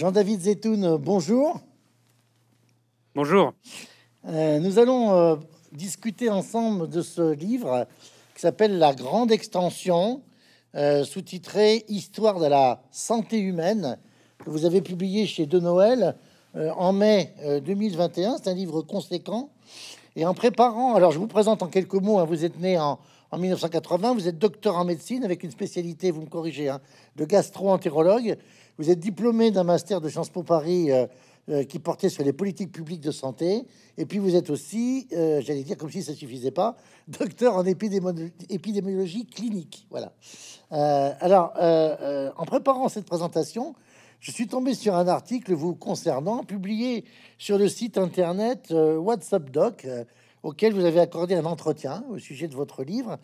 Jean-David Zetoun, euh, bonjour. Bonjour. Euh, nous allons euh, discuter ensemble de ce livre qui s'appelle La Grande Extension, sous-titré Histoire de la santé humaine, que vous avez publié chez De Noël en mai 2021. C'est un livre conséquent. Et en préparant, alors je vous présente en quelques mots, hein, vous êtes né en, 1980, vous êtes docteur en médecine avec une spécialité, vous me corrigez, hein, de gastro-entérologue. Vous êtes diplômé d'un master de Sciences Po Paris euh, euh, qui portait sur les politiques publiques de santé. Et puis vous êtes aussi, euh, j'allais dire comme si ça suffisait pas, docteur en épidémiologie, épidémiologie clinique. Voilà. alors, en préparant cette présentation, je suis tombé sur un article vous concernant, publié sur le site internet WhatsApp Doc, auquel vous avez accordé un entretien au sujet de votre livre.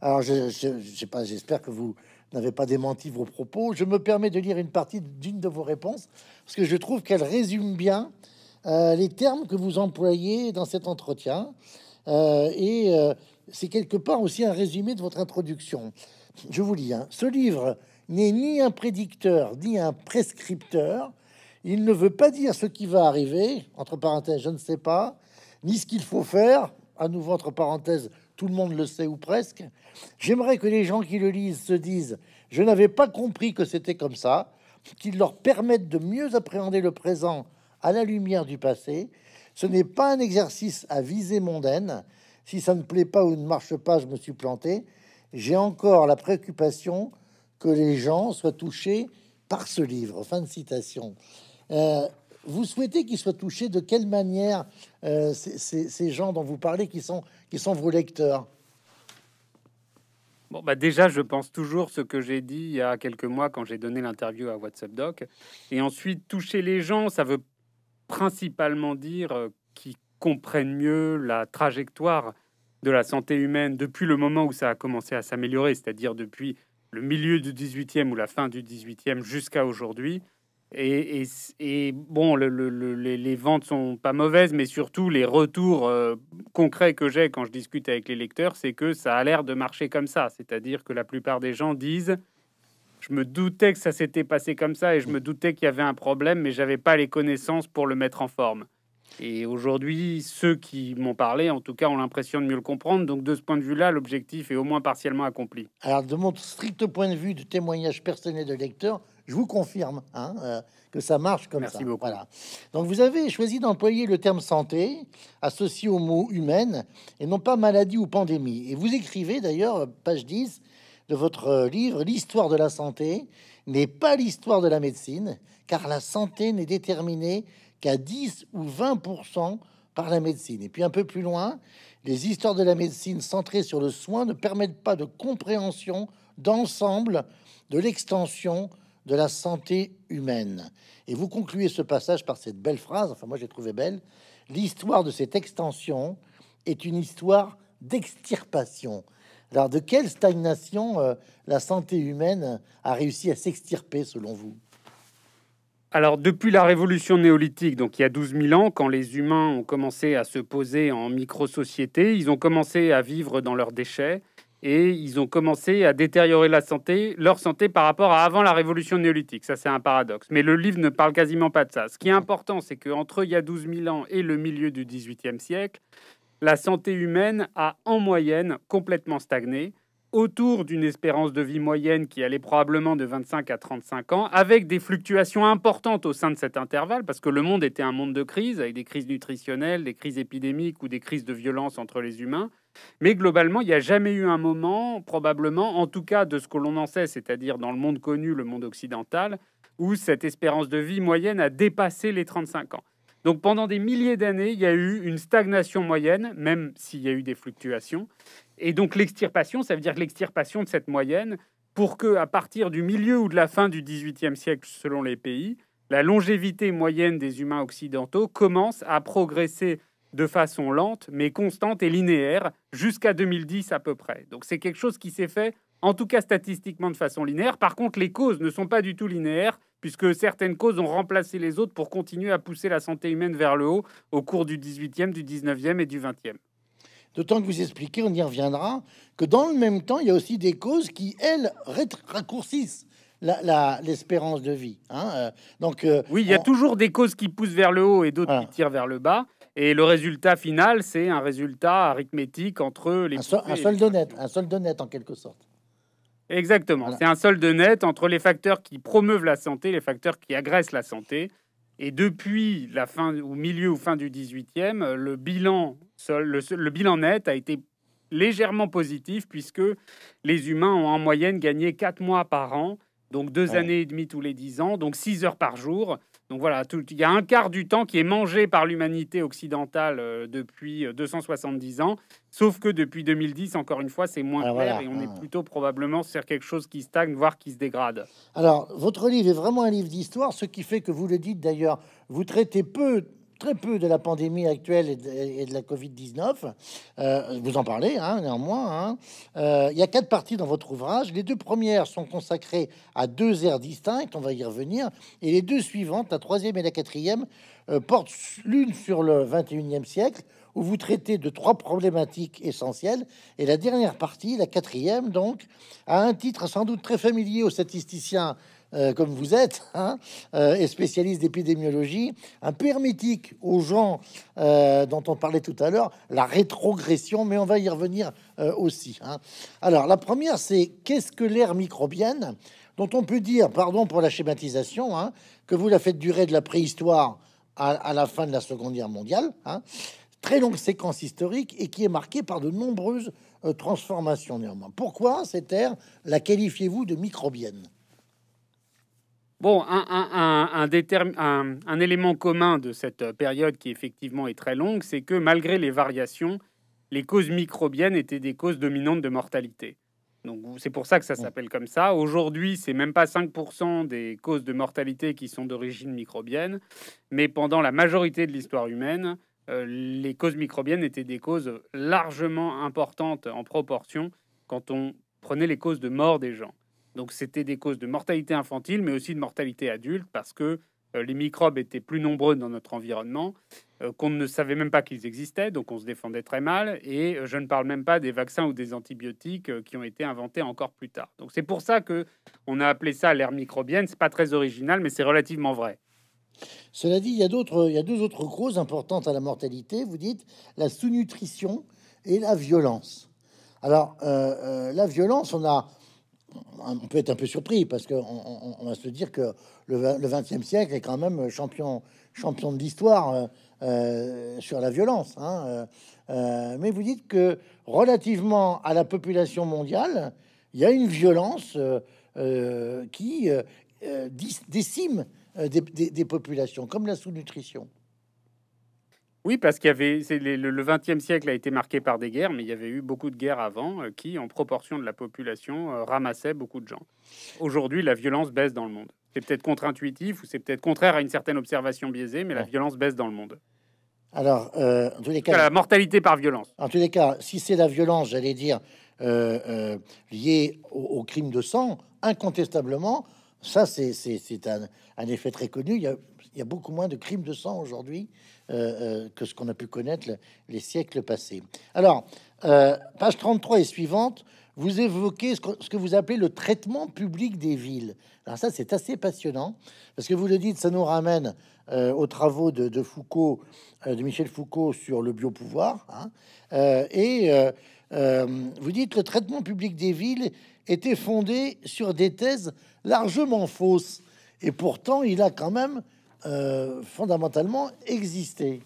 Alors, je, je sais pas, j'espère que vous n'avez pas démenti vos propos. Je me permets de lire une partie d'une de vos réponses, parce que je trouve qu'elle résume bien euh, les termes que vous employez dans cet entretien. Euh, et euh, c'est quelque part aussi un résumé de votre introduction. Je vous lis. Hein. Ce livre n'est ni un prédicteur ni un prescripteur. Il ne veut pas dire ce qui va arriver, entre parenthèses, je ne sais pas, ni ce qu'il faut faire, à nouveau entre parenthèses, tout le monde le sait ou presque. J'aimerais que les gens qui le lisent se disent Je n'avais pas compris que c'était comme ça, qu'ils leur permettent de mieux appréhender le présent à la lumière du passé. Ce n'est pas un exercice à visée mondaine. Si ça ne plaît pas ou ne marche pas, je me suis planté. J'ai encore la préoccupation que les gens soient touchés par ce livre. Fin de citation. Euh, vous souhaitez qu'ils soient touchés de quelle manière euh, ces, gens dont vous parlez, qui sont, vos lecteurs Bon, bah, déjà, je pense toujours ce que j'ai dit il y a quelques mois quand j'ai donné l'interview à WhatsApp Doc. Et ensuite, toucher les gens, ça veut principalement dire euh, qu'ils comprennent mieux la trajectoire de la santé humaine depuis le moment où ça a commencé à s'améliorer, c'est-à-dire depuis le milieu du 18e ou la fin du 18e jusqu'à aujourd'hui. Et, bon, les ventes sont pas mauvaises, mais surtout les retours euh, concrets que j'ai quand je discute avec les lecteurs, c'est que ça a l'air de marcher comme ça. C'est-à-dire que la plupart des gens disent je me doutais que ça s'était passé comme ça et je me doutais qu'il y avait un problème, mais je n'avais pas les connaissances pour le mettre en forme. Et aujourd'hui, ceux qui m'ont parlé, en tout cas, ont l'impression de mieux le comprendre. Donc, de ce point de vue-là, l'objectif est au moins partiellement accompli. Alors, de mon strict point de vue de témoignage personnel de lecteur, je vous confirme hein, euh, que ça marche comme Merci ça. Beaucoup. Voilà. Donc, vous avez choisi d'employer le terme santé associé au mot humaine et non pas maladie ou pandémie. Et vous écrivez d'ailleurs, page 10 de votre euh, livre, L'histoire de la santé n'est pas l'histoire de la médecine, car la santé n'est déterminée à 10 ou 20% par la médecine. Et puis un peu plus loin, les histoires de la médecine centrées sur le soin ne permettent pas de compréhension d'ensemble de l'extension de la santé humaine. Et vous concluez ce passage par cette belle phrase, enfin moi j'ai trouvé belle, l'histoire de cette extension est une histoire d'extirpation. Alors de quelle stagnation euh, la santé humaine a réussi à s'extirper selon vous alors, depuis la révolution néolithique, donc il y a 12 000 ans, quand les humains ont commencé à se poser en micro-société, ils ont commencé à vivre dans leurs déchets et ils ont commencé à détériorer la santé, leur santé par rapport à avant la révolution néolithique. Ça, c'est un paradoxe. Mais le livre ne parle quasiment pas de ça. Ce qui est important, c'est qu'entre il y a 12 000 ans et le milieu du 18e siècle, la santé humaine a en moyenne complètement stagné autour d'une espérance de vie moyenne qui allait probablement de 25 à 35 ans, avec des fluctuations importantes au sein de cet intervalle, parce que le monde était un monde de crise, avec des crises nutritionnelles, des crises épidémiques ou des crises de violence entre les humains. Mais globalement, il n'y a jamais eu un moment, probablement, en tout cas de ce que l'on en sait, c'est-à-dire dans le monde connu, le monde occidental, où cette espérance de vie moyenne a dépassé les 35 ans. Donc pendant des milliers d'années, il y a eu une stagnation moyenne, même s'il y a eu des fluctuations. Et donc l'extirpation, ça veut dire l'extirpation de cette moyenne pour que, à partir du milieu ou de la fin du XVIIIe siècle, selon les pays, la longévité moyenne des humains occidentaux commence à progresser de façon lente, mais constante et linéaire, jusqu'à 2010 à peu près. Donc c'est quelque chose qui s'est fait, en tout cas statistiquement, de façon linéaire. Par contre, les causes ne sont pas du tout linéaires, puisque certaines causes ont remplacé les autres pour continuer à pousser la santé humaine vers le haut au cours du 18e, du 19e et du 20e. D'autant que vous expliquez, on y reviendra, que dans le même temps, il y a aussi des causes qui, elles, raccourcissent l'espérance de vie. Hein, euh. donc, euh, oui, il y a toujours des causes qui poussent vers le haut et d'autres qui tirent vers le bas. Et le résultat final, c'est un résultat arithmétique entre les... Un, solde net, un solde net en quelque sorte. Exactement, c'est un solde net entre les facteurs qui promeuvent la santé, les facteurs qui agressent la santé, et depuis la fin, au milieu ou fin du 18e, le bilan, le, bilan net a été légèrement positif puisque les humains ont en moyenne gagné 4 mois par an, donc 2 années et demie tous les 10 ans, donc 6 heures par jour. Donc voilà, tout, il y a un quart du temps qui est mangé par l'humanité occidentale euh, depuis 270 euh, ans, sauf que depuis 2010, encore une fois, c'est moins ah, et on est ah. plutôt probablement sur quelque chose qui stagne, voire qui se dégrade. Alors, votre livre est vraiment un livre d'histoire, ce qui fait que vous le dites d'ailleurs, vous traitez peu très peu de la pandémie actuelle et de, la Covid-19. Euh, vous en parlez, hein, néanmoins. Hein. Euh, il y a quatre parties dans votre ouvrage. Les deux premières sont consacrées à deux aires distinctes, on va y revenir. Et les deux suivantes, la troisième et la quatrième, euh, portent l'une sur le 21e siècle, où vous traitez de trois problématiques essentielles. Et la dernière partie, la quatrième, donc, a un titre sans doute très familier aux statisticiens euh, comme vous êtes, hein, euh, et spécialiste d'épidémiologie, un peu hermétique aux gens euh, dont on parlait tout à l'heure, la rétrogression, mais on va y revenir aussi. Hein. Alors, la première, c'est qu'est-ce que l'ère microbienne, dont on peut dire, pardon pour la schématisation, hein, que vous la faites durer de la préhistoire à, à la fin de la Seconde Guerre mondiale, très longue séquence historique et qui est marquée par de nombreuses transformations néanmoins. Pourquoi cette ère la qualifiez-vous de microbienne un, élément commun de cette euh, période qui effectivement est très longue, c'est que malgré les variations, les causes microbiennes étaient des causes dominantes de mortalité. Donc c'est pour ça que ça s'appelle comme ça. Aujourd'hui, c'est même pas 5% des causes de mortalité qui sont d'origine microbienne, mais pendant la majorité de l'histoire humaine, euh, les causes microbiennes étaient des causes largement importantes en proportion quand on prenait les causes de mort des gens. Donc c'était des causes de mortalité infantile, mais aussi de mortalité adulte, parce que euh, les microbes étaient plus nombreux dans notre environnement, euh, qu'on ne savait même pas qu'ils existaient, donc on se défendait très mal, et euh, je ne parle même pas des vaccins ou des antibiotiques qui ont été inventés encore plus tard. Donc c'est pour ça que on a appelé ça l'ère microbienne, c'est pas très original, mais c'est relativement vrai. Cela dit, il y, a d'autres, il y a deux autres causes importantes à la mortalité, vous dites, la sous-nutrition et la violence. Alors, la violence, on a, on peut être un peu surpris parce qu'on va se dire que le, XXe siècle est quand même champion, champion de l'histoire euh, euh, sur la violence. Hein, euh, mais vous dites que relativement à la population mondiale, il y a une violence qui décime des populations, comme la sous-nutrition. Oui, parce qu'il y avait le XXe siècle a été marqué par des guerres, mais il y avait eu beaucoup de guerres avant euh, qui, en proportion de la population, euh, ramassaient beaucoup de gens. Aujourd'hui, la violence baisse dans le monde. C'est peut-être contre-intuitif ou c'est peut-être contraire à une certaine observation biaisée, mais la violence baisse dans le monde. Alors, euh, tous les cas, la mortalité par violence. En tous les cas, si c'est la violence, j'allais dire liée au, crime de sang, incontestablement, ça c'est un, effet très connu. Il il y a beaucoup moins de crimes de sang aujourd'hui euh, euh, que ce qu'on a pu connaître les siècles passés. Alors, euh, page 33 et suivante, vous évoquez ce que, vous appelez le traitement public des villes. Alors ça, c'est assez passionnant, parce que vous le dites, ça nous ramène aux travaux de, Foucault, de Michel Foucault sur le biopouvoir. Hein. et vous dites, le traitement public des villes était fondé sur des thèses largement fausses. Et pourtant, il a quand même euh, fondamentalement exister.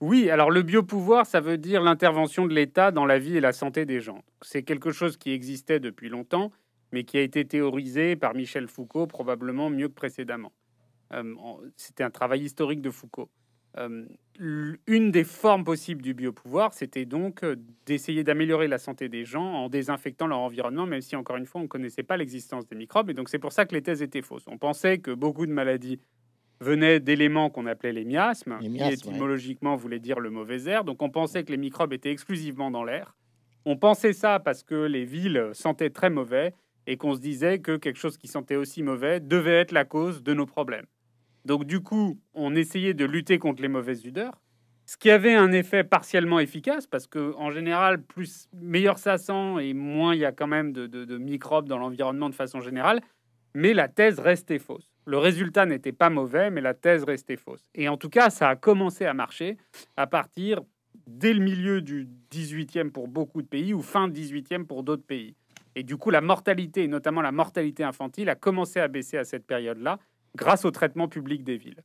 Oui, alors le bio biopouvoir, ça veut dire l'intervention de l'État dans la vie et la santé des gens. C'est quelque chose qui existait depuis longtemps, mais qui a été théorisé par Michel Foucault probablement mieux que précédemment. Euh, c'était un travail historique de Foucault. Euh, une des formes possibles du biopouvoir, c'était donc euh, d'essayer d'améliorer la santé des gens en désinfectant leur environnement, même si encore une fois on ne connaissait pas l'existence des microbes. Et donc c'est pour ça que les thèses étaient fausses. On pensait que beaucoup de maladies venaient d'éléments qu'on appelait les miasmes, qui étymologiquement voulait dire le mauvais air. Donc on pensait que les microbes étaient exclusivement dans l'air. On pensait ça parce que les villes sentaient très mauvais et qu'on se disait que quelque chose qui sentait aussi mauvais devait être la cause de nos problèmes. Donc du coup, on essayait de lutter contre les mauvaises odeurs, ce qui avait un effet partiellement efficace parce que en général, plus meilleur ça sent et moins il y a quand même de, microbes dans l'environnement de façon générale. Mais la thèse restait fausse. Le résultat n'était pas mauvais, mais la thèse restait fausse. Et en tout cas, ça a commencé à marcher à partir dès le milieu du 18e pour beaucoup de pays ou fin 18e pour d'autres pays. Et du coup, la mortalité, notamment la mortalité infantile, a commencé à baisser à cette période-là grâce au traitement public des villes.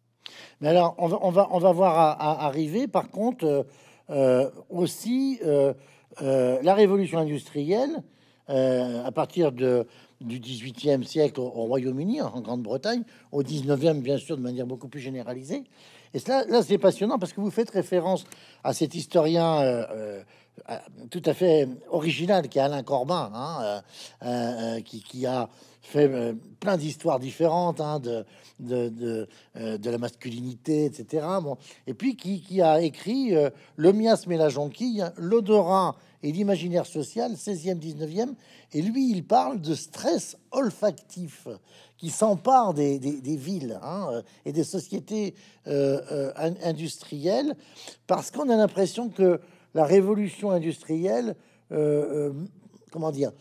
Mais alors, on va, voir arriver, par contre, euh, euh, aussi euh, la révolution industrielle à partir de, du 18e siècle au, Royaume-Uni, en Grande-Bretagne, au 19e, bien sûr, de manière beaucoup plus généralisée. Et cela, là, c'est passionnant parce que vous faites référence à cet historien tout à fait original qui est Alain Corbin, hein, qui a fait euh, plein d'histoires différentes hein, de, euh, de, la masculinité, etc. Bon. Et puis qui, a écrit euh, Le miasme et la jonquille, l'odorat et l'imaginaire social, 16e, 19e. Et lui, il parle de stress olfactif qui s'empare des, villes hein, et des sociétés industrielles parce qu'on a l'impression que la révolution industrielle comment dire,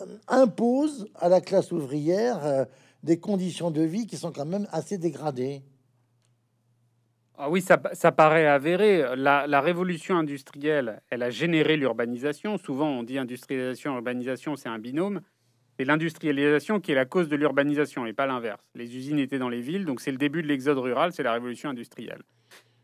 euh, impose à la classe ouvrière euh, des conditions de vie qui sont quand même assez dégradées. Ah oui, ça, paraît avéré. La, révolution industrielle, elle a généré l'urbanisation. Souvent, on dit industrialisation, urbanisation, c'est un binôme. C'est l'industrialisation qui est la cause de l'urbanisation et pas l'inverse. Les usines étaient dans les villes, donc c'est le début de l'exode rural, c'est la révolution industrielle.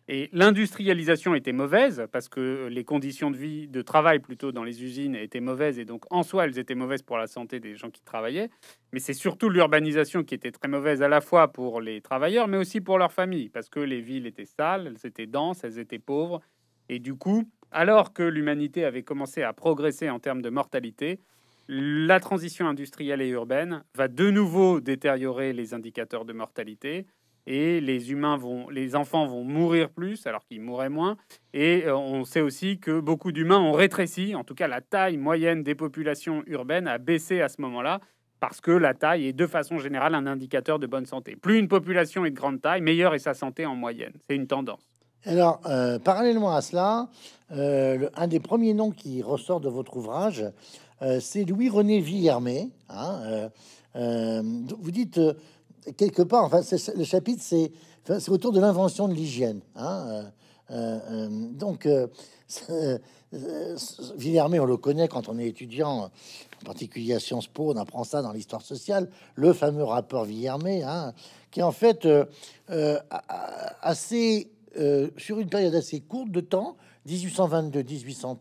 Et l'industrialisation était mauvaise parce que euh, les conditions de vie, de travail plutôt dans les usines étaient mauvaises et donc en soi elles étaient mauvaises pour la santé des gens qui travaillaient. Mais c'est surtout l'urbanisation qui était très mauvaise à la fois pour les travailleurs mais aussi pour leurs familles parce que les villes étaient sales, elles étaient denses, elles étaient pauvres. Et du coup, alors que l'humanité avait commencé à progresser en termes de mortalité, la transition industrielle et urbaine va de nouveau détériorer les indicateurs de mortalité et les humains vont, les enfants vont mourir plus alors qu'ils mourraient moins. Et euh, on sait aussi que beaucoup d'humains ont rétréci, en tout cas la taille moyenne des populations urbaines a baissé à ce moment-là parce que la taille est de façon générale un indicateur de bonne santé. Plus une population est de grande taille, meilleure est sa santé en moyenne. C'est une tendance. Alors, euh, parallèlement à cela, euh, un des premiers noms qui ressort de votre ouvrage, c'est Louis-René Villermé. Hein, vous dites quelque part, enfin, le chapitre, c'est autour de l'invention de l'hygiène. Hein, euh, euh, euh, donc, Villermé, on le connaît quand on est étudiant, en particulier à Sciences Po, on apprend ça dans l'histoire sociale, le fameux rapport Villermé, hein, qui en fait assez, sur une période assez courte de temps, 1822-1830,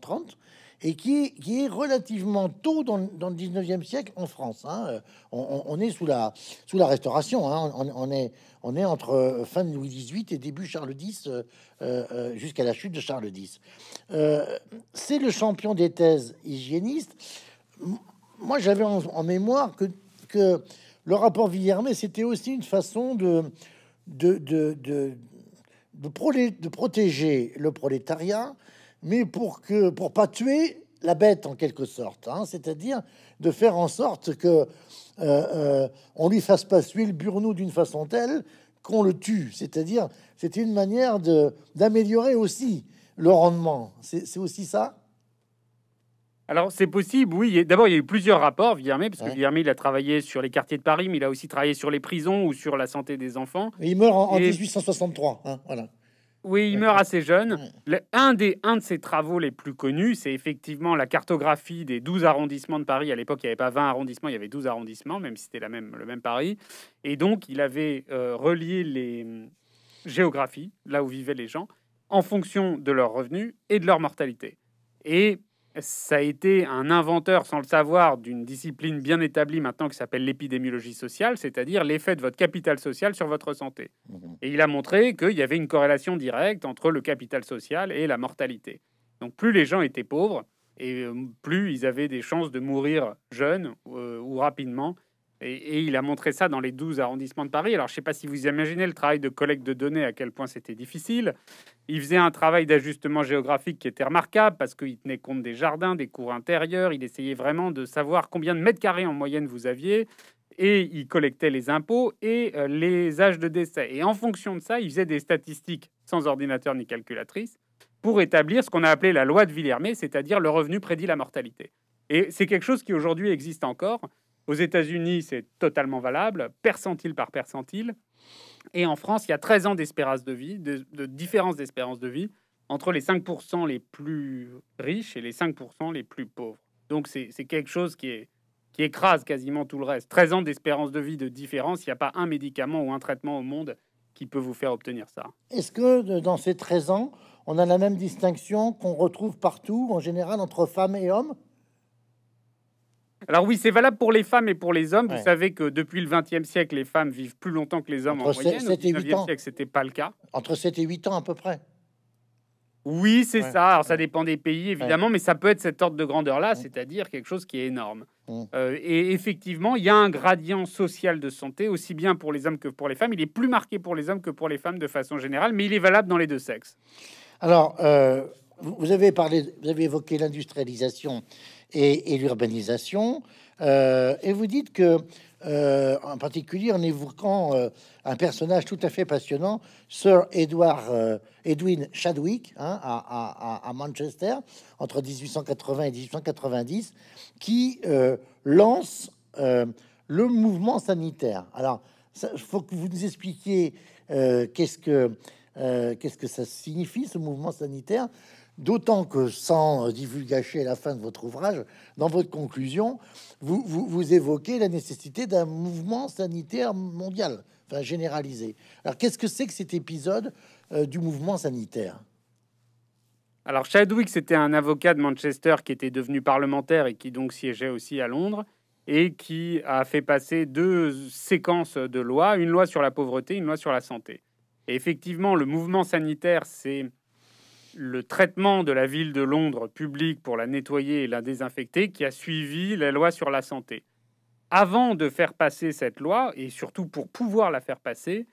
et qui est, qui est relativement tôt dans, le 19e siècle en France. Hein. Euh, on, est sous la, sous la Restauration, hein. on, est, on est entre euh, fin de Louis XVIII et début Charles X, euh, jusqu'à la chute de Charles X. C'est le champion des thèses hygiénistes. Moi, j'avais en, en, mémoire que, que le rapport Villermé, c'était aussi une façon de, de, de, de de, protéger le prolétariat mais pour que pour pas tuer la bête en quelque sorte, hein. c'est-à-dire de faire en sorte que euh, euh, on lui fasse pas suer le burnou d'une façon telle qu'on le tue. C'est-à-dire, c'est une manière de d'améliorer aussi le rendement. C'est aussi ça. Alors c'est possible, oui. D'abord, il y a eu plusieurs rapports, Villermé, parce que Villermé, il a travaillé sur les quartiers de Paris, mais il a aussi travaillé sur les prisons ou sur la santé des enfants. il meurt en, 1863, hein, voilà. Oui, il meurt assez jeune. un, des, un de ses travaux les plus connus, c'est effectivement la cartographie des 12 arrondissements de Paris. À l'époque, il n'y avait pas 20 arrondissements, il y avait 12 arrondissements, même si c'était même, le même Paris. Et donc, il avait euh, relié les hum, géographies, là où vivaient les gens, en fonction de leurs revenus et de leur mortalité. Et ça a été un inventeur, sans le savoir, d'une discipline bien établie maintenant qui s'appelle l'épidémiologie sociale, c'est-à-dire l'effet de votre capital social sur votre santé. Mhm. Et il a montré qu'il y avait une corrélation directe entre le capital social et la mortalité. Donc plus les gens étaient pauvres, et euh, plus ils avaient des chances de mourir jeunes euh, ou rapidement et, il a montré ça dans les 12 arrondissements de Paris. Alors, je ne sais pas si vous imaginez le travail de collecte de données, à quel point c'était difficile. Il faisait un travail d'ajustement géographique qui était remarquable parce qu'il tenait compte des jardins, des cours intérieurs. Il essayait vraiment de savoir combien de mètres carrés en moyenne vous aviez. Et il collectait les impôts et euh, les âges de décès. Et en fonction de ça, il faisait des statistiques sans ordinateur ni calculatrice pour établir ce qu'on a appelé la loi de Villermé, c'est-à-dire le revenu prédit la mortalité. Et c'est quelque chose qui aujourd'hui existe encore. Aux États-Unis, c'est totalement valable, percentile par percentile. Et en France, il y a 13 ans d'espérance de vie, de, différence d'espérance de vie entre les 5% les plus riches et les 5% les plus pauvres. Donc c'est quelque chose qui, est, qui écrase quasiment tout le reste. 13 ans d'espérance de vie de différence, il n'y a pas un médicament ou un traitement au monde qui peut vous faire obtenir ça. Est-ce que dans ces 13 ans, on a la même distinction qu'on retrouve partout, en général, entre femmes et hommes alors oui, c'est valable pour les femmes et pour les hommes. Vous savez que depuis le XXe siècle, les femmes vivent plus longtemps que les hommes en moyenne. 7 et c'était pas le cas. Entre 7 et 8 ans à peu près. Oui, c'est ça. Alors ça dépend des pays, évidemment, mais ça peut être cet ordre de grandeur-là, c'est-à-dire quelque chose qui est énorme. Euh, et effectivement, il y a un gradient social de santé, aussi bien pour les hommes que pour les femmes. Il est plus marqué pour les hommes que pour les femmes de façon générale, mais il est valable dans les deux sexes. Alors, euh, vous avez parlé, vous avez évoqué l'industrialisation et, l'urbanisation. Euh, et vous dites que, euh, en particulier en évoquant euh, un personnage tout à fait passionnant, Sir Edward Edwin Chadwick, hein, à, Manchester, entre 1880 et 1890, qui lance le mouvement sanitaire. Alors, il faut que vous nous expliquiez qu'est-ce que qu'est-ce que ça signifie ce mouvement sanitaire D'autant que, sans divulgacher la fin de votre ouvrage, dans votre conclusion, vous, évoquez la nécessité d'un mouvement sanitaire mondial, enfin généralisé. Alors, qu'est-ce que c'est que cet épisode euh, du mouvement sanitaire Alors, Chadwick, c'était un avocat de Manchester qui était devenu parlementaire et qui donc siégeait aussi à Londres et qui a fait passer deux séquences de lois, une loi sur la pauvreté, une loi sur la santé. Et effectivement, le mouvement sanitaire, c'est le traitement de la ville de Londres publique pour la nettoyer et la désinfecter qui a suivi la loi sur la santé. Avant de faire passer cette loi, et surtout pour pouvoir la faire passer,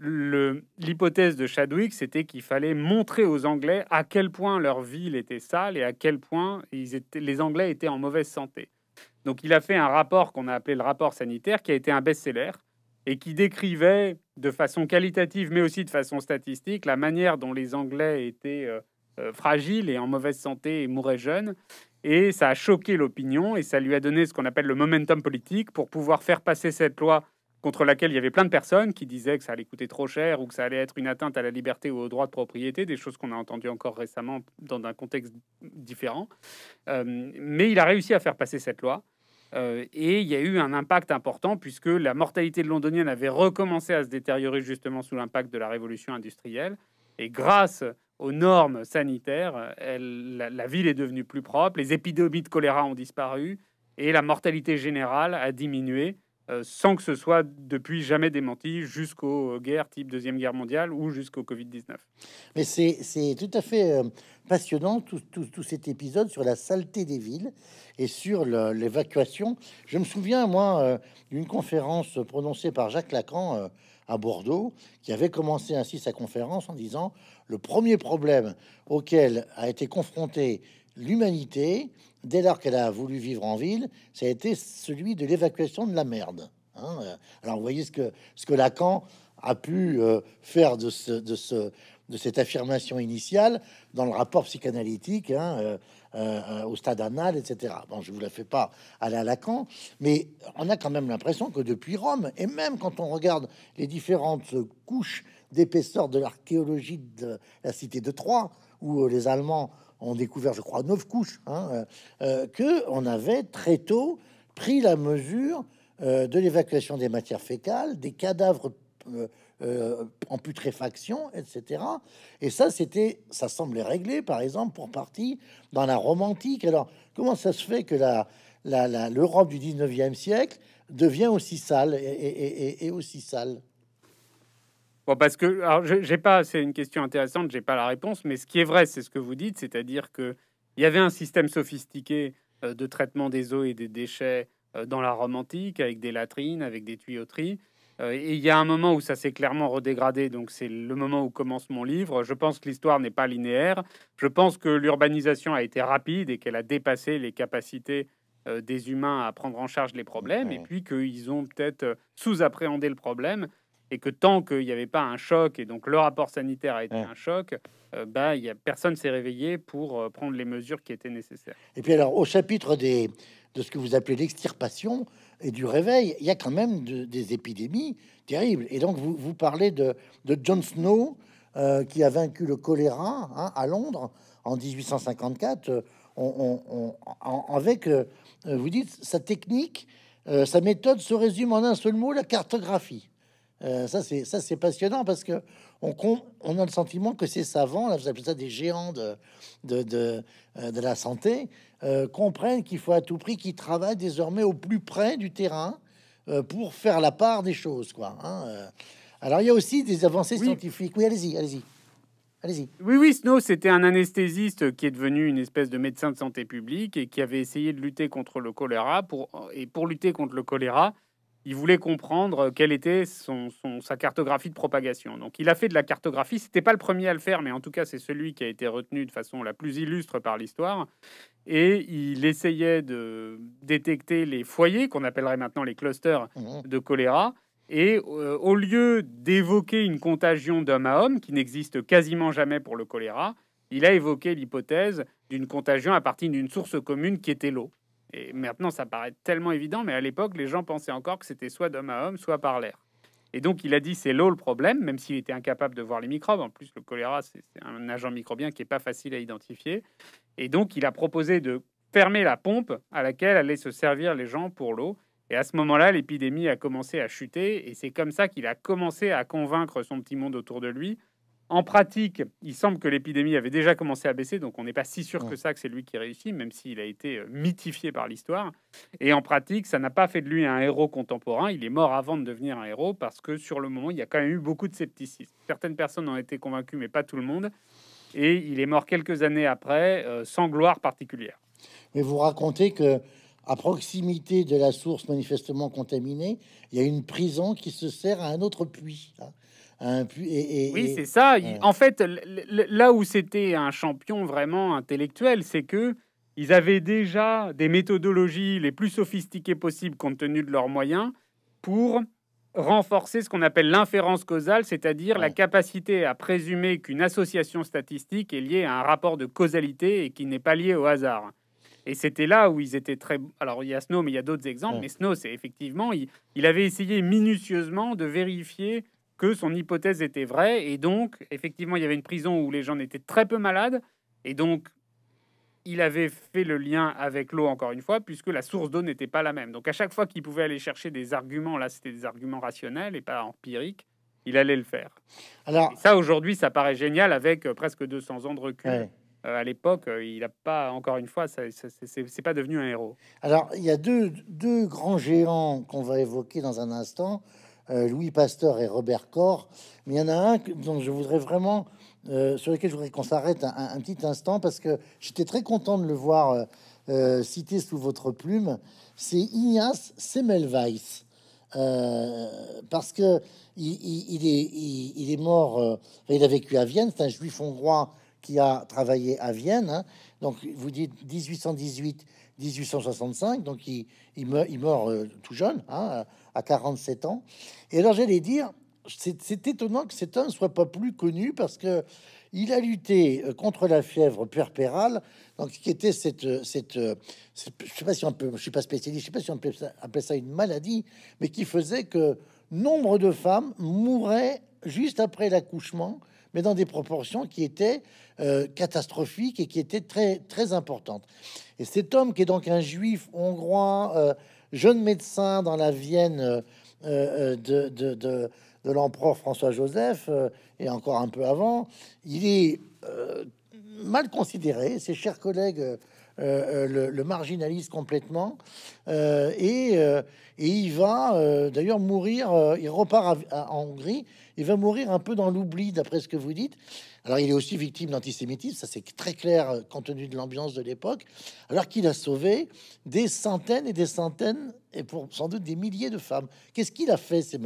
l'hypothèse de Chadwick, c'était qu'il fallait montrer aux Anglais à quel point leur ville était sale et à quel point les Anglais étaient en mauvaise santé. Donc il a fait un rapport qu'on a appelé le rapport sanitaire, qui a été un best-seller, et qui décrivait de façon qualitative, mais aussi de façon statistique, la manière dont les Anglais étaient euh, euh, fragile et en mauvaise santé et mourait jeune. Et ça a choqué l'opinion et ça lui a donné ce qu'on appelle le momentum politique pour pouvoir faire passer cette loi contre laquelle il y avait plein de personnes qui disaient que ça allait coûter trop cher ou que ça allait être une atteinte à la liberté ou au droit de propriété, des choses qu'on a entendues encore récemment dans un contexte différent. Euh, mais il a réussi à faire passer cette loi. Euh, et il y a eu un impact important puisque la mortalité de londonienne avait recommencé à se détériorer justement sous l'impact de la révolution industrielle. Et grâce aux normes sanitaires, elle, la, ville est devenue plus propre, les épidémies de choléra ont disparu et la mortalité générale a diminué euh, sans que ce soit depuis jamais démenti jusqu'aux euh, guerres type Deuxième Guerre mondiale ou jusqu'au Covid-19. Mais c'est tout à fait euh, passionnant tout, cet épisode sur la saleté des villes et sur l'évacuation. Je me souviens, moi, d'une conférence prononcée par Jacques Lacan à Bordeaux, qui avait commencé ainsi sa conférence en disant le premier problème auquel a été confrontée l'humanité dès lors qu'elle a voulu vivre en ville, ça a été celui de l'évacuation de la merde. Hein, euh. Alors vous voyez ce que, ce que Lacan a pu euh, faire de, ce, de, cette affirmation initiale dans le rapport psychanalytique. Hein, euh, euh, euh, au stade anal, etc. Bon, je vous la fais pas aller à Lacan, mais on a quand même l'impression que depuis Rome, et même quand on regarde les différentes couches d'épaisseur de l'archéologie de la cité de Troyes, où euh, les Allemands ont découvert, je crois, neuf couches, hein, que on avait très tôt pris la mesure de l'évacuation des matières fécales, des cadavres euh, en putréfaction, etc. Et ça, c'était, ça semblait réglé, par exemple, pour partie dans la Rome antique. Alors, comment ça se fait que la, l'Europe du 19e siècle devient aussi sale et, aussi sale Bon, parce que, alors, j'ai pas, c'est une question intéressante, j'ai pas la réponse, mais ce qui est vrai, c'est ce que vous dites, c'est-à-dire que il y avait un système sophistiqué euh, de traitement des eaux et des déchets euh, dans la Rome antique, avec des latrines, avec des tuyauteries, euh, il y a un moment où ça s'est clairement redégradé, donc c'est le moment où commence mon livre. Je pense que l'histoire n'est pas linéaire. Je pense que l'urbanisation a été rapide et qu'elle a dépassé les capacités euh, des humains à prendre en charge les problèmes, et puis qu'ils ont peut-être euh, sous-appréhendé le problème, et que tant qu'il n'y avait pas un choc, et donc le rapport sanitaire a été un choc, bah, personne s'est réveillé pour prendre les mesures qui étaient nécessaires. Et puis alors, au chapitre de ce que vous appelez l'extirpation, et du réveil, il y a quand même des épidémies terribles. Et donc, vous, vous parlez de, de John Snow euh, qui a vaincu le choléra hein, à Londres en 1854, euh, on, avec, euh, vous dites, sa technique, sa méthode se résume en un seul mot, la cartographie. ça, c'est passionnant parce que on, a le sentiment que ces savants, là, vous appelez ça des géants de, de, de, euh, la santé, euh, comprennent qu'il faut à tout prix qu'ils travaillent désormais au plus près du terrain euh, pour faire la part des choses. Quoi, hein, Alors il y a aussi des avancées scientifiques. Oui, allez-y, allez-y. Allez-y. Oui, oui, Snow, c'était un anesthésiste qui est devenu une espèce de médecin de santé publique et qui avait essayé de lutter contre le choléra. Pour, et pour lutter contre le choléra, il voulait comprendre quelle était son, sa cartographie de propagation. Donc il a fait de la cartographie, c'était pas le premier à le faire, mais en tout cas c'est celui qui a été retenu de façon la plus illustre par l'histoire. Et il essayait de détecter les foyers, qu'on appellerait maintenant les clusters mmh de choléra. Et euh, au lieu d'évoquer une contagion d'homme à homme, qui n'existe quasiment jamais pour le choléra, il a évoqué l'hypothèse d'une contagion à partir d'une source commune qui était l'eau. Et maintenant, ça paraît tellement évident, mais à l'époque, les gens pensaient encore que c'était soit d'homme à homme, soit par l'air. Et donc, il a dit c'est l'eau le problème, même s'il était incapable de voir les microbes. En plus, le choléra, c'est un agent microbien qui n'est pas facile à identifier. Et donc, il a proposé de fermer la pompe à laquelle allaient se servir les gens pour l'eau. Et à ce moment-là, l'épidémie a commencé à chuter. Et c'est comme ça qu'il a commencé à convaincre son petit monde autour de lui en pratique, il semble que l'épidémie avait déjà commencé à baisser, donc on n'est pas si sûr que ça que c'est lui qui réussit, même s'il a été euh, mythifié par l'histoire. Et en pratique, ça n'a pas fait de lui un héros contemporain. Il est mort avant de devenir un héros parce que sur le moment, il y a quand même eu beaucoup de scepticisme. Certaines personnes ont été convaincues, mais pas tout le monde. Et il est mort quelques années après, euh, sans gloire particulière. Mais vous racontez que à proximité de la source manifestement contaminée, il y a une prison qui se sert à un autre puits. Hein. Hein, et, oui, c'est ça. En fait, là où c'était un champion vraiment intellectuel, c'est que ils avaient déjà des méthodologies les plus sophistiquées possibles compte tenu de leurs moyens pour renforcer ce qu'on appelle l'inférence causale, c'est-à-dire la capacité à présumer qu'une association statistique est liée à un rapport de causalité et qui n'est pas lié au hasard. Et c'était là où ils étaient très... Alors il y a Snow, mais il y a d'autres exemples, mais Snow, c'est effectivement, il avait essayé minutieusement de vérifier que son hypothèse était vraie. Et donc, effectivement, il y avait une prison où les gens étaient très peu malades. Et donc, il avait fait le lien avec l'eau, encore une fois, puisque la source d'eau n'était pas la même. Donc, à chaque fois qu'il pouvait aller chercher des arguments, là, c'était des arguments rationnels et pas empiriques, il allait le faire. Alors, ça, aujourd'hui, ça paraît génial avec euh, presque 200 ans de recul. Euh, à l'époque, euh, il n'a pas, encore une fois, c'est pas devenu un héros. Alors, il y a deux, deux grands géants qu'on va évoquer dans un instant. Euh, Louis Pasteur et Robert Corr. Mais il y en a un je voudrais vraiment, euh, sur lequel je voudrais qu'on s'arrête un, petit instant, parce que j'étais très content de le voir euh, cité sous votre plume. C'est Ignace Semmelweis. parce que il, est, il est, mort, il a vécu à Vienne, c'est un juif hongrois qui a travaillé à Vienne. Hein. Donc vous dites 1818 1865, donc il, meurt, euh, tout jeune, hein, à 47 ans. Et alors j'allais dire, c'est étonnant que cet homme soit pas plus connu parce que il a lutté euh, contre la fièvre puerpérale, donc qui était cette, euh, cette, cette je sais pas si on peut, je suis pas spécialiste, je sais pas si on peut appeler ça une maladie, mais qui faisait que nombre de femmes mouraient juste après l'accouchement mais dans des proportions qui étaient euh, catastrophiques et qui étaient très, très importantes. Et cet homme, qui est donc un juif hongrois, euh, jeune médecin dans la Vienne euh, de, de, l'empereur François-Joseph, et encore un peu avant, il est mal considéré. Ses chers collègues le, le, marginalise complètement et, et, il va d'ailleurs mourir. il repart à, en Hongrie il va mourir un peu dans l'oubli, d'après ce que vous dites. Alors, il est aussi victime d'antisémitisme, ça c'est très clair euh, compte tenu de l'ambiance de l'époque, alors qu'il a sauvé des centaines et des centaines, et pour sans doute des milliers de femmes. Qu'est-ce qu'il a fait, ces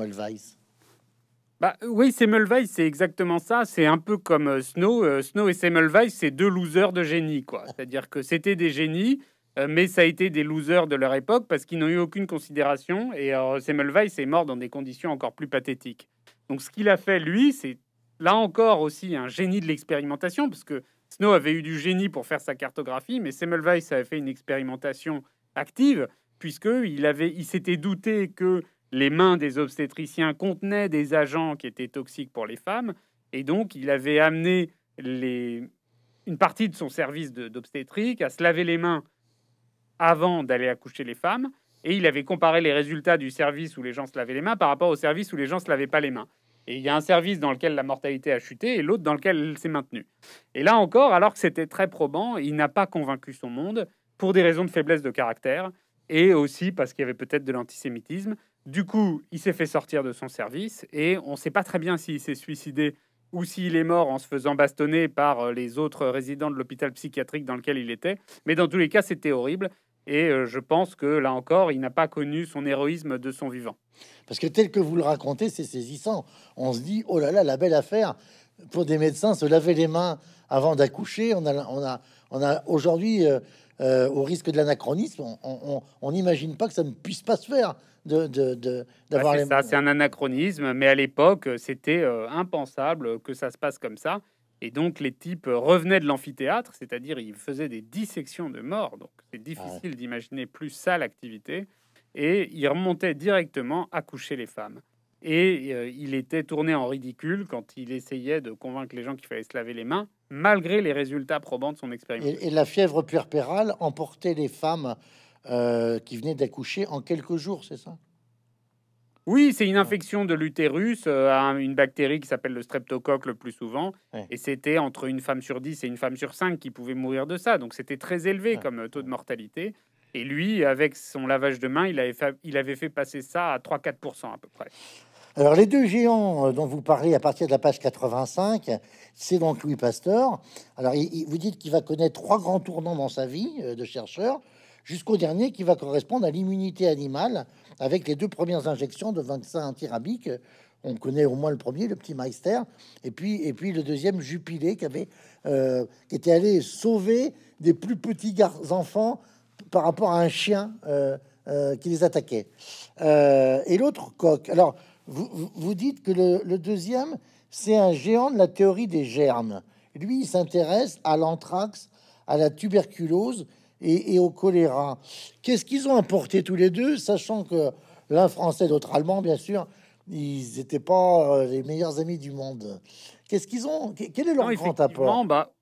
bah, oui, Semmelweis, c'est exactement ça. C'est un peu comme euh, Snow. Euh, Snow et Semmelweis, c'est deux losers de génie, quoi. Ah. C'est-à-dire que c'était des génies, mais ça a été des losers de leur époque parce qu'ils n'ont eu aucune considération. Et Semmelweis est mort dans des conditions encore plus pathétiques. Donc ce qu'il a fait, lui, c'est là encore aussi un génie de l'expérimentation, parce que Snow avait eu du génie pour faire sa cartographie, mais Semmelweis avait fait une expérimentation active, puisqu'il il s'était douté que les mains des obstétriciens contenaient des agents qui étaient toxiques pour les femmes, et donc il avait amené une partie de son service d'obstétrique à se laver les mains avant d'aller accoucher les femmes, et il avait comparé les résultats du service où les gens se lavaient les mains par rapport au service où les gens se lavaient pas les mains. Et il y a un service dans lequel la mortalité a chuté et l'autre dans lequel elle s'est maintenue. Et là encore, alors que c'était très probant, il n'a pas convaincu son monde pour des raisons de faiblesse de caractère et aussi parce qu'il y avait peut-être de l'antisémitisme. Du coup, il s'est fait sortir de son service et on ne sait pas très bien s'il s'est suicidé ou s'il est mort en se faisant bastonner par euh, les autres résidents de l'hôpital psychiatrique dans lequel il était. Mais dans tous les cas, c'était horrible. Et euh, je pense que là encore, il n'a pas connu son héroïsme de son vivant. Parce que tel que vous le racontez, c'est saisissant. On se dit, oh là là, la belle affaire pour des médecins, se laver les mains avant d'accoucher. On a, aujourd'hui, euh, euh, au risque de l'anachronisme, on n'imagine pas que ça ne puisse pas se faire de, d'avoir bah, c'est ça, c'est un anachronisme, mais à l'époque, c'était impensable que ça se passe comme ça. Et donc les types revenaient de l'amphithéâtre, c'est-à-dire ils faisaient des dissections de morts. Donc c'est ah difficile d'imaginer plus sale activité. Et ils remontaient directement à coucher les femmes. Et euh, il était tourné en ridicule quand il essayait de convaincre les gens qu'il fallait se laver les mains, malgré les résultats probants de son expérience. Et, la fièvre puerpérale emportait les femmes euh, qui venaient d'accoucher en quelques jours, c'est ça oui, c'est une infection de l'utérus euh, à une bactérie qui s'appelle le streptocoque le plus souvent. Et c'était entre une femme sur dix et une femme sur cinq qui pouvait mourir de ça. Donc c'était très élevé comme euh, taux de mortalité. Et lui, avec son lavage de main, il avait fait, passer ça à 3-4% à peu près. Alors les deux géants euh, dont vous parlez à partir de la page 85, c'est donc Louis Pasteur. Alors il, vous dites qu'il va connaître trois grands tournants dans sa vie de chercheur jusqu'au dernier qui va correspondre à l'immunité animale avec les deux premières injections de vaccin antirabique. On connaît au moins le premier, le petit Meister, et puis, et puis le deuxième Jupilé qui, avait, euh, qui était allé sauver des plus petits enfants par rapport à un chien euh, euh, qui les attaquait. et l'autre coq. Alors, vous, vous, dites que le, le deuxième, c'est un géant de la théorie des germes. Lui, il s'intéresse à l'anthrax, à la tuberculose, et, au choléra. Qu'est-ce qu'ils ont apporté tous les deux, sachant que l'un français, l'autre allemand, bien sûr, ils n'étaient pas euh, les meilleurs amis du monde. Qu'est-ce qu'ils ont Quel est leur grand apport bah,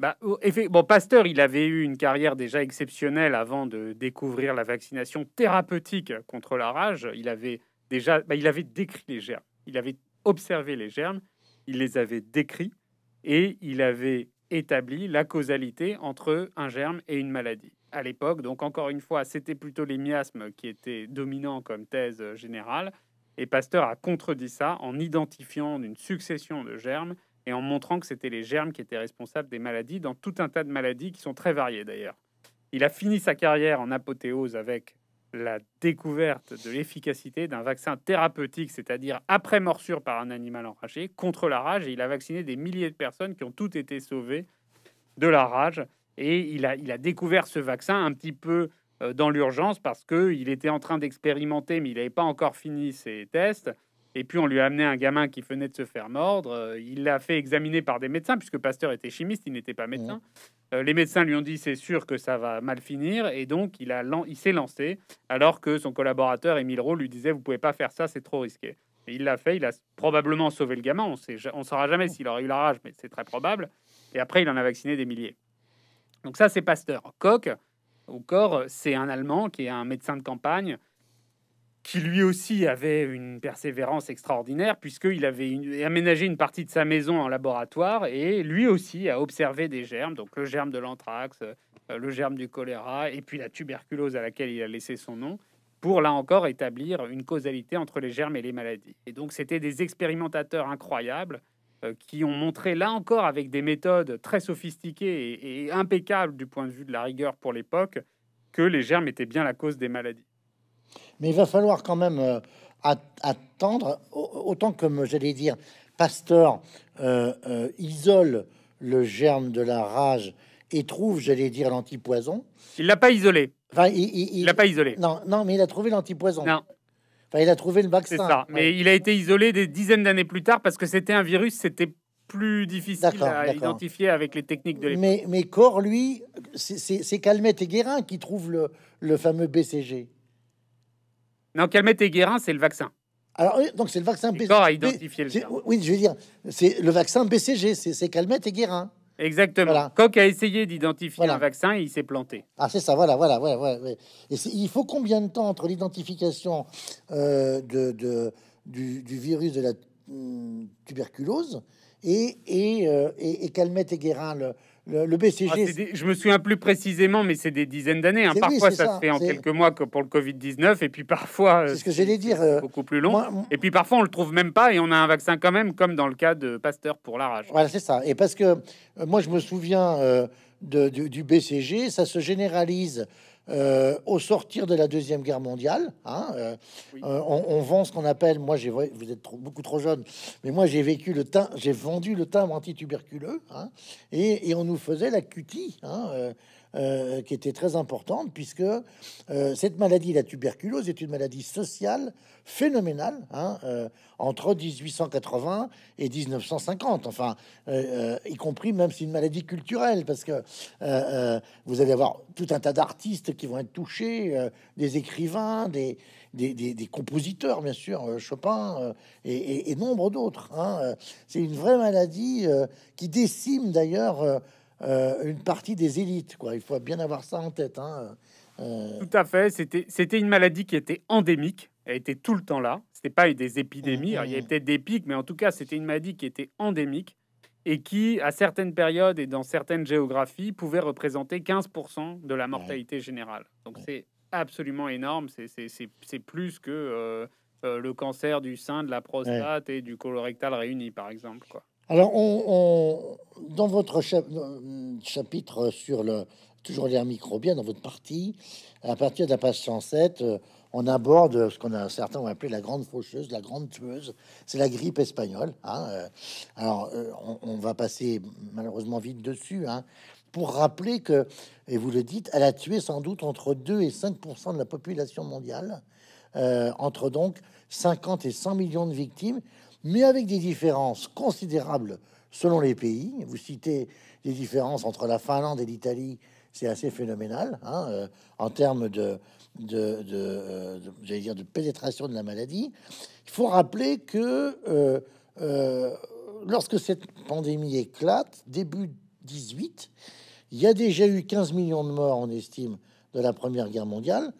bah, oh, bon, Pasteur, il avait eu une carrière déjà exceptionnelle avant de découvrir la vaccination thérapeutique contre la rage. Il avait déjà, bah, il avait décrit les germes, il avait observé les germes, il les avait décrits et il avait établit la causalité entre un germe et une maladie. À l'époque, donc encore une fois, c'était plutôt les miasmes qui étaient dominants comme thèse générale, et Pasteur a contredit ça en identifiant une succession de germes et en montrant que c'était les germes qui étaient responsables des maladies, dans tout un tas de maladies qui sont très variées d'ailleurs. Il a fini sa carrière en apothéose avec la découverte de l'efficacité d'un vaccin thérapeutique, c'est-à-dire après morsure par un animal enragé, contre la rage. Et il a vacciné des milliers de personnes qui ont toutes été sauvées de la rage. Et il a, il a découvert ce vaccin un petit peu euh, dans l'urgence parce qu'il était en train d'expérimenter, mais il n'avait pas encore fini ses tests. Et puis on lui a amené un gamin qui venait de se faire mordre. Euh, il l'a fait examiner par des médecins, puisque Pasteur était chimiste, il n'était pas médecin. Mmh. Euh, les médecins lui ont dit c'est sûr que ça va mal finir, et donc il, a, il s'est lancé, alors que son collaborateur Émile Rowe lui disait vous pouvez pas faire ça, c'est trop risqué. Et il l'a fait, il a probablement sauvé le gamin. On sait, saura jamais s'il aurait eu la rage, mais c'est très probable. Et après, il en a vacciné des milliers. Donc ça, c'est Pasteur. Koch, au corps, c'est un Allemand qui est un médecin de campagne qui lui aussi avait une persévérance extraordinaire, puisqu'il avait aménagé une partie de sa maison en laboratoire, et lui aussi a observé des germes, donc le germe de l'anthrax, euh, le germe du choléra, et puis la tuberculose à laquelle il a laissé son nom, pour là encore établir une causalité entre les germes et les maladies. Et donc c'était des expérimentateurs incroyables euh, qui ont montré là encore avec des méthodes très sophistiquées et impeccables du point de vue de la rigueur pour l'époque que les germes étaient bien la cause des maladies. Mais il va falloir quand même euh, attendre, autant que euh, j'allais dire, Pasteur euh, isole le germe de la rage et trouve, j'allais dire, l'antipoison. Il l'a pas isolé. il l'a pas isolé. Non, non, mais il a trouvé l'antipoison. Non. Enfin, il a trouvé le vaccin. C'est ça. Mais il a été isolé des dizaines d'années plus tard parce que c'était un virus, c'était plus difficile à identifier avec les techniques de l'époque. Mais, mais lui, c'est Calmette et Guérin qui trouvent le fameux BCG. Non, Calmette et Guérin, c'est le vaccin. Alors, donc c'est le vaccin BCG. Oui, je veux dire, c'est le vaccin BCG, c'est Calmette et Guérin. Exactement. Coq a essayé d'identifier un vaccin et il s'est planté. Ah, c'est ça, voilà, voilà, voilà. voilà. Et il faut combien de temps entre l'identification euh, de, du, virus de la hum, tuberculose et, euh, et, et, Calmette et Guérin, le, le, BCG. Ah, je me souviens plus précisément, mais c'est des dizaines d'années. Hein. Parfois, ça, se fait en quelques mois que pour le Covid 19, et puis parfois, euh, c'est ce que j'allais dire, euh, beaucoup plus long. et puis parfois, on le trouve même pas, et on a un vaccin quand même, comme dans le cas de Pasteur pour la rage. Voilà, c'est ça. Et parce que euh, moi, je me souviens. De, du, BCG, ça se généralise euh, au sortir de la Deuxième Guerre mondiale. Hein, euh, euh, on, vend ce qu'on appelle, moi j'ai, vous êtes beaucoup trop jeune, mais moi j'ai vécu le teint, j'ai vendu le timbre antituberculeux, hein, et, on nous faisait la cutie. Hein, euh, qui était très importante, puisque euh, cette maladie, la tuberculose, est une maladie sociale phénoménale hein, euh, entre 1880 et 1950, enfin, y compris même si une maladie culturelle, parce que vous allez avoir tout un tas d'artistes qui vont être touchés, des écrivains, des, des, compositeurs, bien sûr, Chopin et, nombre d'autres. Hein, c'est une vraie maladie qui décime d'ailleurs euh, une partie des élites. Quoi. Il faut bien avoir ça en tête. Hein, euh, euh. Tout à fait. C'était une maladie qui était endémique. Elle était tout le temps là. C'était pas des épidémies. Mmh, il y avait mmh. peut-être des pics, mais en tout cas, c'était une maladie qui était endémique et qui, à certaines périodes et dans certaines géographies, pouvait représenter 15% de la mortalité générale. Donc, c'est absolument énorme. C'est plus que le cancer du sein, de la prostate et du colorectal réuni par exemple. Quoi. Alors, on, dans votre hum, chapitre sur le toujours l'air microbien, dans votre partie, à partir de la page 107, euh, on aborde ce qu'on a certains ont appelé la grande faucheuse, la grande tueuse. C'est la grippe espagnole. Hein, euh. Alors, euh, on, va passer malheureusement vite dessus. Hein, pour rappeler que, et vous le dites, elle a tué sans doute entre 2 et 5 de la population mondiale, entre donc 50 et 100 millions de victimes mais avec des différences considérables selon les pays. Vous citez les différences entre la Finlande et l'Italie, c'est assez phénoménal hein, euh, en termes de, de, euh, dire, de pénétration de la maladie. Il faut rappeler que euh, lorsque cette pandémie éclate, début 18, il y a déjà eu 15 millions de morts, on estime, de la Première Guerre mondiale.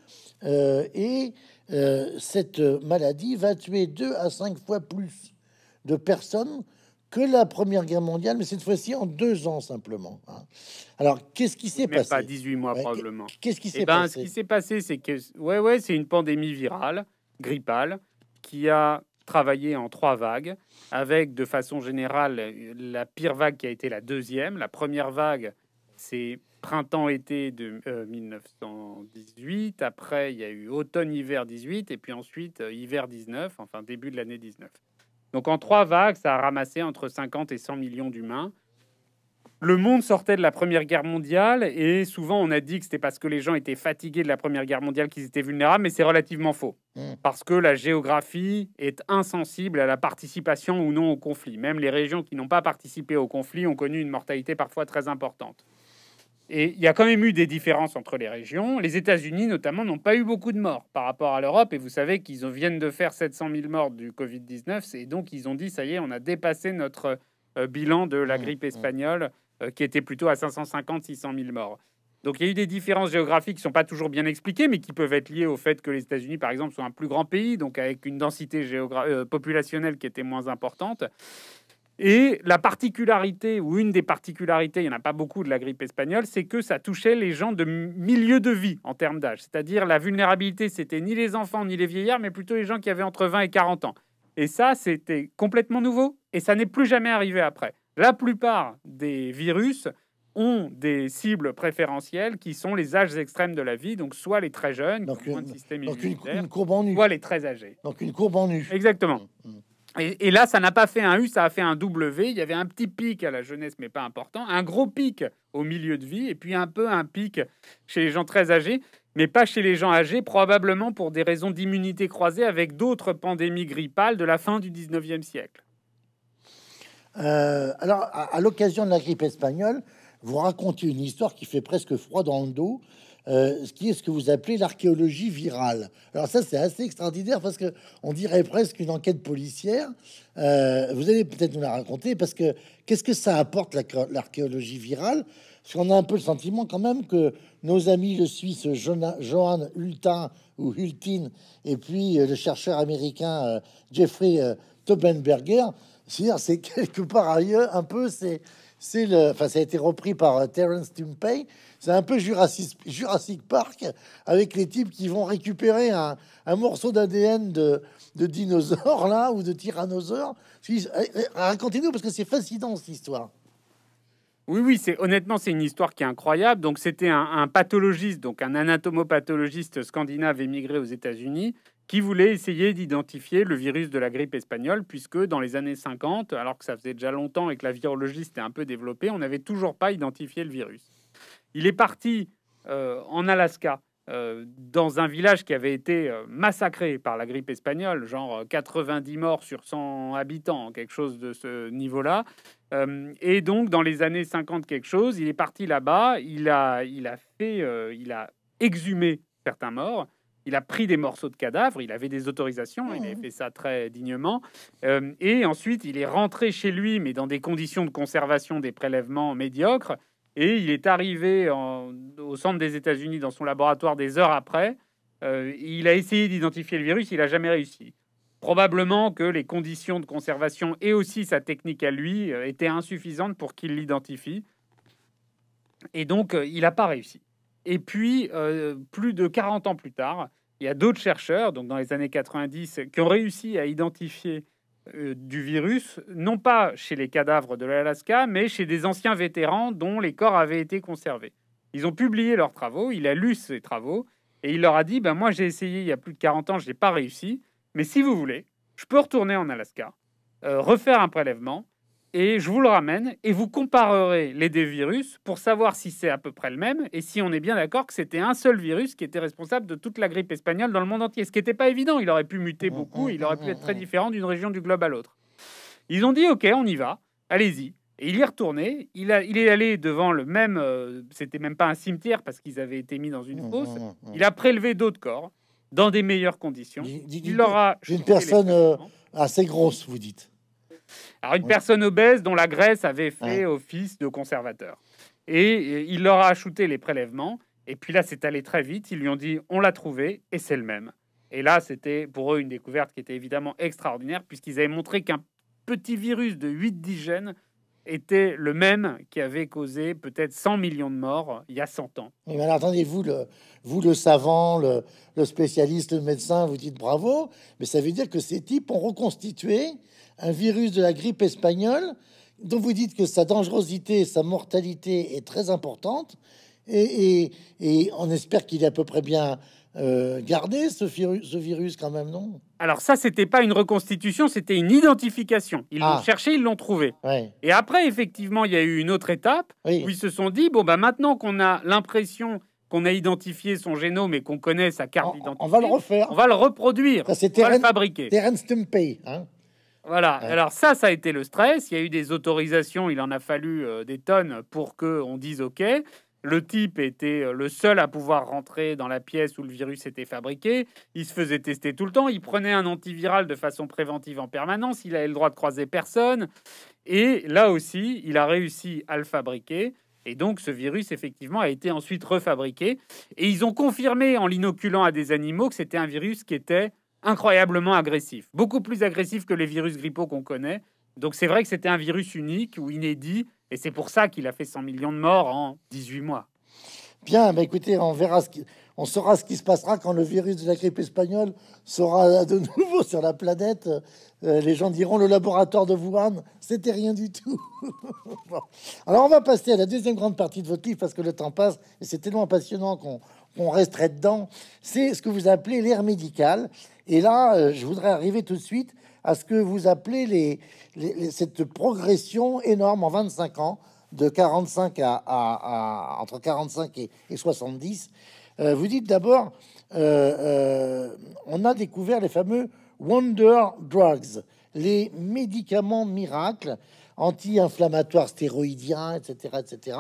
et cette maladie va tuer 2 à 5 fois plus de personnes que la Première Guerre mondiale, mais cette fois-ci en deux ans simplement. Hein. Alors, qu'est-ce qui s'est passé Pas 18 mois probablement. Qu'est-ce qui s'est eh ben, passé Ce qui s'est passé, c'est que ouais, ouais, c'est une pandémie virale, grippale, qui a travaillé en trois vagues, avec de façon générale la pire vague qui a été la deuxième. La première vague, c'est printemps-été de 1918. Euh, Après, il y a eu automne-hiver 18, et puis ensuite euh, hiver 19, enfin début de l'année 19. Donc en trois vagues, ça a ramassé entre 50 et 100 millions d'humains. Le monde sortait de la Première Guerre mondiale et souvent on a dit que c'était parce que les gens étaient fatigués de la Première Guerre mondiale qu'ils étaient vulnérables, mais c'est relativement faux. Hmm. Parce que la géographie est insensible à la participation ou non au conflit. Même les régions qui n'ont pas participé au conflit ont connu une mortalité parfois très importante. Et il y a quand même eu des différences entre les régions. Les États-Unis, notamment, n'ont pas eu beaucoup de morts par rapport à l'Europe. Et vous savez qu'ils viennent de faire 700 000 morts du Covid-19. Et donc, ils ont dit, ça y est, on a dépassé notre euh, bilan de la mmh, grippe mmh. espagnole, euh, qui était plutôt à 550-600 000 morts. Donc, il y a eu des différences géographiques qui ne sont pas toujours bien expliquées, mais qui peuvent être liées au fait que les États-Unis, par exemple, sont un plus grand pays, donc avec une densité euh, populationnelle qui était moins importante. Et la particularité, ou une des particularités, il n'y en a pas beaucoup de la grippe espagnole, c'est que ça touchait les gens de milieu de vie en termes d'âge. C'est-à-dire la vulnérabilité, c'était ni les enfants ni les vieillards, mais plutôt les gens qui avaient entre 20 et 40 ans. Et ça, c'était complètement nouveau, et ça n'est plus jamais arrivé après. La plupart des virus ont des cibles préférentielles qui sont les âges extrêmes de la vie, donc soit les très jeunes, donc, une, système courbe en soit les très âgés. Donc une courbe en nu. Exactement. Mmh, mmh. Et, là, ça n'a pas fait un U, ça a fait un W. Il y avait un petit pic à la jeunesse, mais pas important. Un gros pic au milieu de vie, et puis un peu un pic chez les gens très âgés, mais pas chez les gens âgés, probablement pour des raisons d'immunité croisée avec d'autres pandémies grippales de la fin du 19e siècle. Euh, alors, à l'occasion de la grippe espagnole, vous racontez une histoire qui fait presque froid dans le dos. Euh, ce qui est ce que vous appelez l'archéologie virale. Alors ça, c'est assez extraordinaire parce que on dirait presque une enquête policière. Euh, vous allez peut-être nous la raconter parce que qu'est-ce que ça apporte l'archéologie virale Parce qu'on a un peu le sentiment quand même que nos amis le Suisse Johan Hultin ou Hultin et puis euh, le chercheur américain Jeffrey Tobenberger, c'est quelque part ailleurs un peu c'est c'est le, ça a été repris par euh, Terence Tumpay. C'est un peu Jurassic, Park avec les types qui vont récupérer un, morceau d'ADN de, dinosaures dinosaure là ou de tyrannosaure. Euh, euh, racontez-nous parce que c'est fascinant cette histoire. Oui, oui, c'est honnêtement, c'est une histoire qui est incroyable. Donc, c'était un, un pathologiste, donc un anatomopathologiste scandinave émigré aux États-Unis, qui voulait essayer d'identifier le virus de la grippe espagnole, puisque dans les années 50, alors que ça faisait déjà longtemps et que la virologie s'était un peu développée, on n'avait toujours pas identifié le virus. Il est parti euh, en Alaska, euh, dans un village qui avait été euh, massacré par la grippe espagnole, genre 90 morts sur 100 habitants, quelque chose de ce niveau-là. et donc, dans les années 50, quelque chose, il est parti là-bas, il a, il a fait, il a exhumé certains morts, il a pris des morceaux de cadavres, il avait des autorisations, il avait oh. fait ça très dignement. Euh, et ensuite, il est rentré chez lui, mais dans des conditions de conservation des prélèvements médiocres. Et il est arrivé au centre des États-Unis dans son laboratoire des heures après. Euh, il a essayé d'identifier le virus, il n'a jamais réussi. Probablement que les conditions de conservation et aussi sa technique à lui euh, étaient insuffisantes pour qu'il l'identifie. Et donc, il n'a pas réussi. Et puis, plus de 40 ans plus tard, il y a d'autres chercheurs, donc dans les années 90, qui ont réussi à identifier euh, du virus, non pas chez les cadavres de l'Alaska, mais chez des anciens vétérans dont les corps avaient été conservés. Ils ont publié leurs travaux, il a lu ces travaux, et il leur a dit, ben moi j'ai essayé il y a plus de 40 ans, je n'ai pas réussi, mais si vous voulez, je peux retourner en Alaska, euh, refaire un prélèvement, et je vous le ramène et vous comparerez les deux virus pour savoir si c'est à peu près le même et si on est bien d'accord que c'était un seul virus qui était responsable de toute la grippe espagnole dans le monde entier. Ce qui n'était pas évident, il aurait pu muter mm, beaucoup, mm, il aurait pu mm, être très différent d'une région du globe à l'autre. Ils ont dit ok, on y va, allez-y. Et il y est retourné, il, a, il est allé devant le même, euh, c'était même pas un cimetière parce qu'ils avaient été mis dans une fosse, il a prélevé d'autres corps dans des meilleures conditions. Il, il, Une personne euh, assez grosse, vous dites alors, une personne obèse dont la graisse avait fait office de conservateur. Et il leur a ajouté les prélèvements. Et puis là, c'est allé très vite. Ils lui ont dit on l'a trouvé et c'est le même. Et là, c'était pour eux une découverte qui était évidemment extraordinaire, puisqu'ils avaient montré qu'un petit virus de 8-10 gènes était le même qui avait causé peut-être 100 millions de morts il y a 100 ans. Mais attendez-vous, le, vous le savant, le, spécialiste, le médecin, vous dites bravo, mais ça veut dire que ces types ont reconstitué un virus de la grippe espagnole dont vous dites que sa dangerosité, sa mortalité est très importante, et on espère qu'il est à peu près bien euh, garder ce, virus, quand même, non Alors ça, c'était pas une reconstitution, c'était une identification. Ils l'ont ah. cherché, ils l'ont trouvé. Et après, effectivement, il y a eu une autre étape où ils se sont dit, bon, bah, maintenant qu'on a l'impression qu'on a identifié son génome et qu'on connaît sa carte d'identité, on va le refaire. On va le reproduire, on va le fabriquer. Hein. voilà. Alors ça, ça a été le stress. Il y a eu des autorisations. Il en a fallu euh, des tonnes pour qu'on dise OK. Le type était euh, le seul à pouvoir rentrer dans la pièce où le virus était fabriqué. Il se faisait tester tout le temps. Il prenait un antiviral de façon préventive en permanence. Il avait le droit de croiser personne. Et là aussi, il a réussi à le fabriquer. Et donc, ce virus, effectivement, a été ensuite refabriqué. Et ils ont confirmé, en l'inoculant à des animaux, que c'était un virus qui était incroyablement agressif. Beaucoup plus agressif que les virus grippaux qu'on connaît. Donc c'est vrai que c'était un virus unique ou inédit, et c'est pour ça qu'il a fait 100 millions de morts en 18 mois. Bien, mais écoutez, on verra ce qui, on saura ce qui se passera quand le virus de la grippe espagnole sera de nouveau sur la planète. Euh, les gens diront le laboratoire de Wuhan, c'était rien du tout. Alors on va passer à la deuxième grande partie de votre livre parce que le temps passe et c'est tellement passionnant qu'on resterait dedans. C'est ce que vous appelez l'ère médicale. Et là, euh, je voudrais arriver tout de suite à ce que vous appelez les, cette progression énorme en 25 ans, de 45 à, entre 45 et, 70. Euh, vous dites d'abord, euh, euh, on a découvert les fameux Wonder Drugs, les médicaments miracles anti-inflammatoires stéroïdiens, etc., etc.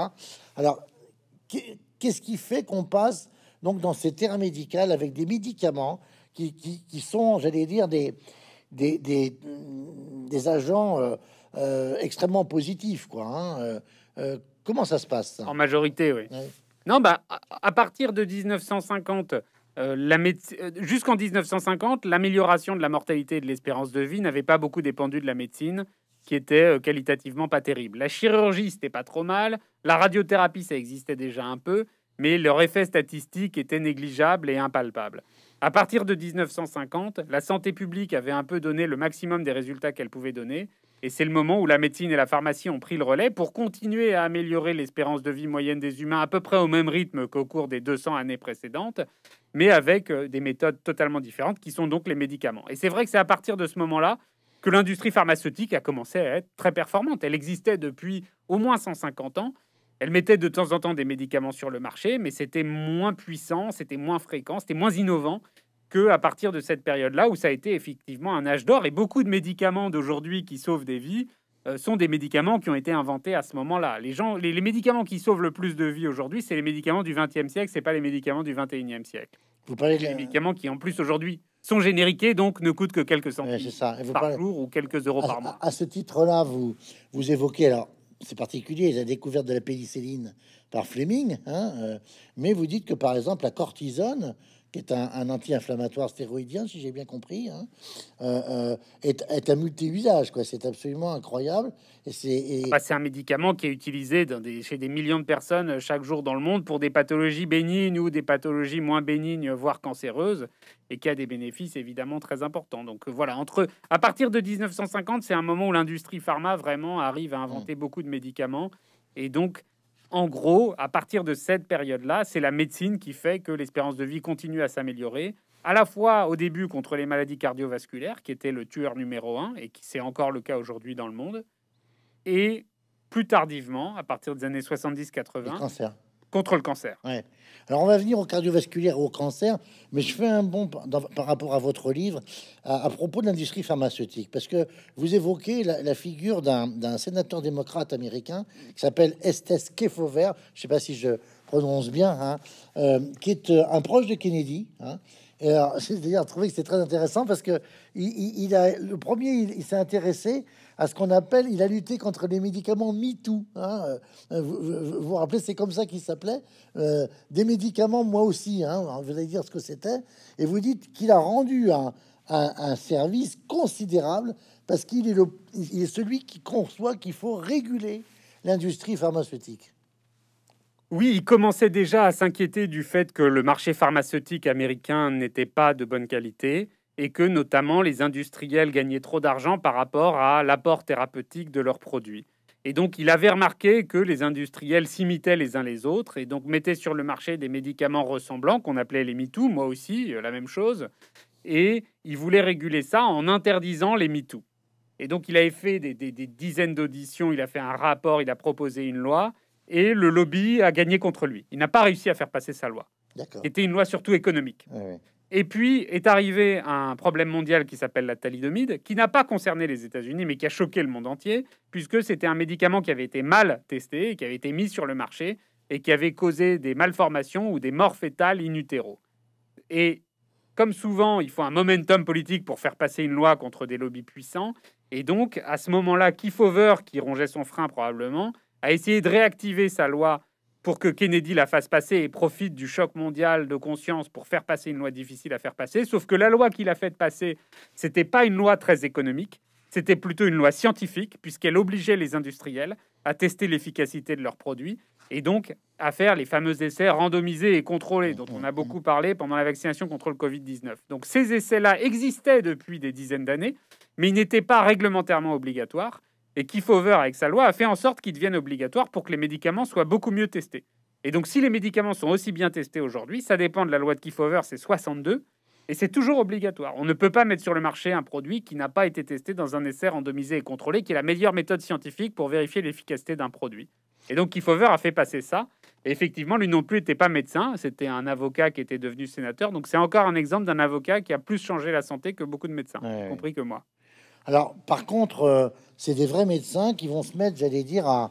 Alors, qu'est-ce qui fait qu'on passe donc dans ces terrains médicales avec des médicaments qui sont, j'allais dire, des, des, agents euh, euh, extrêmement positifs, quoi. Hein, euh, comment ça se passe En majorité, oui. Non, bah, à partir de 1950, la jusqu'en 1950, l'amélioration de la mortalité et de l'espérance de vie n'avait pas beaucoup dépendu de la médecine, qui était qualitativement pas terrible. La chirurgie, c'était pas trop mal. La radiothérapie, ça existait déjà un peu, mais leur effet statistique était négligeable et impalpable. À partir de 1950, la santé publique avait un peu donné le maximum des résultats qu'elle pouvait donner, et c'est le moment où la médecine et la pharmacie ont pris le relais pour continuer à améliorer l'espérance de vie moyenne des humains à peu près au même rythme qu'au cours des 200 années précédentes, mais avec euh, des méthodes totalement différentes qui sont donc les médicaments. Et c'est vrai que c'est à partir de ce moment-là que l'industrie pharmaceutique a commencé à être très performante. Elle existait depuis au moins 150 ans, elle mettait de temps en temps des médicaments sur le marché, mais c'était moins puissant, c'était moins fréquent, c'était moins innovant que à partir de cette période-là où ça a été effectivement un âge d'or. Et beaucoup de médicaments d'aujourd'hui qui sauvent des vies euh, sont des médicaments qui ont été inventés à ce moment-là. Les, gens, les, médicaments qui sauvent le plus de vies aujourd'hui, c'est les médicaments du XXe siècle, c'est pas les médicaments du XXIe siècle. Vous parlez des de... médicaments qui, en plus, aujourd'hui, sont génériqués, donc ne coûtent que quelques centimes par jour ou quelques euros par mois. À ce titre-là, vous, vous évoquez alors c'est particulier, la découverte de la pénicilline par Fleming, hein, euh, mais vous dites que par exemple la cortisone qui est un, anti-inflammatoire stéroïdien, si j'ai bien compris, hein, euh, euh, est, est, un multi-usage. C'est absolument incroyable. Et ah, c'est un médicament qui est utilisé chez des millions de personnes euh, chaque jour dans le monde pour des pathologies bénignes ou des pathologies moins bénignes, voire cancéreuses, et qui a des bénéfices évidemment très importants. Donc voilà, entre à partir de 1950, c'est un moment où l'industrie pharma vraiment arrive à inventer mmh. beaucoup de médicaments. Et donc, en gros, à partir de cette période-là, c'est la médecine qui fait que l'espérance de vie continue à s'améliorer, à la fois au début contre les maladies cardiovasculaires, qui étaient le tueur numéro un, et qui c'est encore le cas aujourd'hui dans le monde, et plus tardivement, à partir des années 70-80, contre le cancer. Ouais. Alors on va venir au cardiovasculaire et au cancer, mais je fais un bond par rapport à votre livre à, propos de l'industrie pharmaceutique, parce que vous évoquez la, figure d'un sénateur démocrate américain qui s'appelle Estes Kefauver, je sais pas si je prononce bien, hein, euh, qui est euh, un proche de Kennedy. Hein, j'ai d'ailleurs trouvé que c'était très intéressant parce que il, a le premier, il s'est intéressé à ce qu'on appelle, il a lutté contre les médicaments MeToo. Hein. Euh, vous, vous, rappelez, c'est comme ça qu'il s'appelait. Euh, des médicaments, moi aussi, hein, vous allez dire ce que c'était. Et vous dites qu'il a rendu un, service considérable parce qu'il est, est celui qui conçoit qu'il faut réguler l'industrie pharmaceutique. Oui, il commençait déjà à s'inquiéter du fait que le marché pharmaceutique américain n'était pas de bonne qualité et que notamment les industriels gagnaient trop d'argent par rapport à l'apport thérapeutique de leurs produits. Et donc il avait remarqué que les industriels s'imitaient les uns les autres et donc mettaient sur le marché des médicaments ressemblants qu'on appelait les MeToo, moi aussi, euh, la même chose. Et il voulait réguler ça en interdisant les MeToo. Et donc il avait fait des, dizaines d'auditions, il a fait un rapport, il a proposé une loi et le lobby a gagné contre lui. Il n'a pas réussi à faire passer sa loi. C'était une loi surtout économique. Oui, oui. Et puis est arrivé un problème mondial qui s'appelle la thalidomide, qui n'a pas concerné les États-Unis, mais qui a choqué le monde entier, puisque c'était un médicament qui avait été mal testé, qui avait été mis sur le marché, et qui avait causé des malformations ou des morts fétales in utero. Et comme souvent, il faut un momentum politique pour faire passer une loi contre des lobbies puissants. Et donc, à ce moment-là, Kifover, qui rongeait son frein probablement, a essayé de réactiver sa loi pour que Kennedy la fasse passer et profite du choc mondial de conscience pour faire passer une loi difficile à faire passer. Sauf que la loi qu'il a faite passer, c'était pas une loi très économique, c'était plutôt une loi scientifique, puisqu'elle obligeait les industriels à tester l'efficacité de leurs produits et donc à faire les fameux essais randomisés et contrôlés dont on a beaucoup parlé pendant la vaccination contre le Covid-19. Donc ces essais-là existaient depuis des dizaines d'années, mais ils n'étaient pas réglementairement obligatoires et qui, avec sa loi, a fait en sorte qu'il devienne obligatoire pour que les médicaments soient beaucoup mieux testés. Et donc, si les médicaments sont aussi bien testés aujourd'hui, ça dépend de la loi de Kifover, c'est 62, et c'est toujours obligatoire. On ne peut pas mettre sur le marché un produit qui n'a pas été testé dans un essai randomisé et contrôlé, qui est la meilleure méthode scientifique pour vérifier l'efficacité d'un produit. Et donc, Kifover a fait passer ça. Et effectivement, lui non plus n'était pas médecin, c'était un avocat qui était devenu sénateur. Donc, c'est encore un exemple d'un avocat qui a plus changé la santé que beaucoup de médecins, y compris que moi. Alors, par contre, euh, c'est des vrais médecins qui vont se mettre, j'allais dire, à,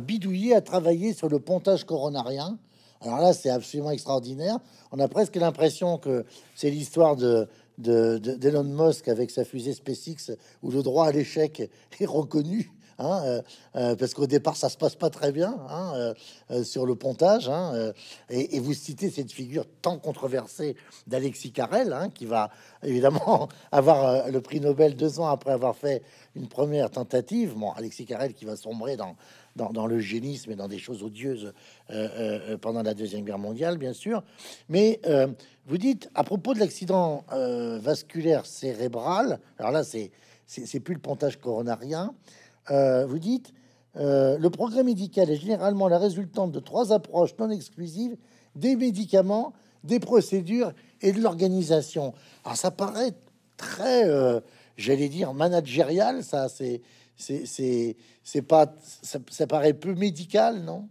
bidouiller, à travailler sur le pontage coronarien. Alors là, c'est absolument extraordinaire. On a presque l'impression que c'est l'histoire de, d'Elon Musk avec sa fusée SpaceX où le droit à l'échec est reconnu Hein, euh, euh, parce qu'au départ, ça se passe pas très bien hein, euh, sur le pontage. Hein, et, vous citez cette figure tant controversée d'Alexis Carrel, qui va évidemment avoir le prix Nobel deux ans après avoir fait une première tentative. Bon, Alexis Carrel qui va sombrer dans dans, le génisme et dans des choses odieuses pendant la Deuxième Guerre mondiale, bien sûr. Mais vous dites, à propos de l'accident vasculaire cérébral, alors là, c'est, c'est, plus le pontage coronarien, euh, vous dites, euh, le progrès médical est généralement la résultante de trois approches non exclusives des médicaments, des procédures et de l'organisation. Alors ça paraît très, euh, j'allais dire, managérial, ça, c'est, c'est, c'est, c'est pas, ça, ça paraît peu médical, non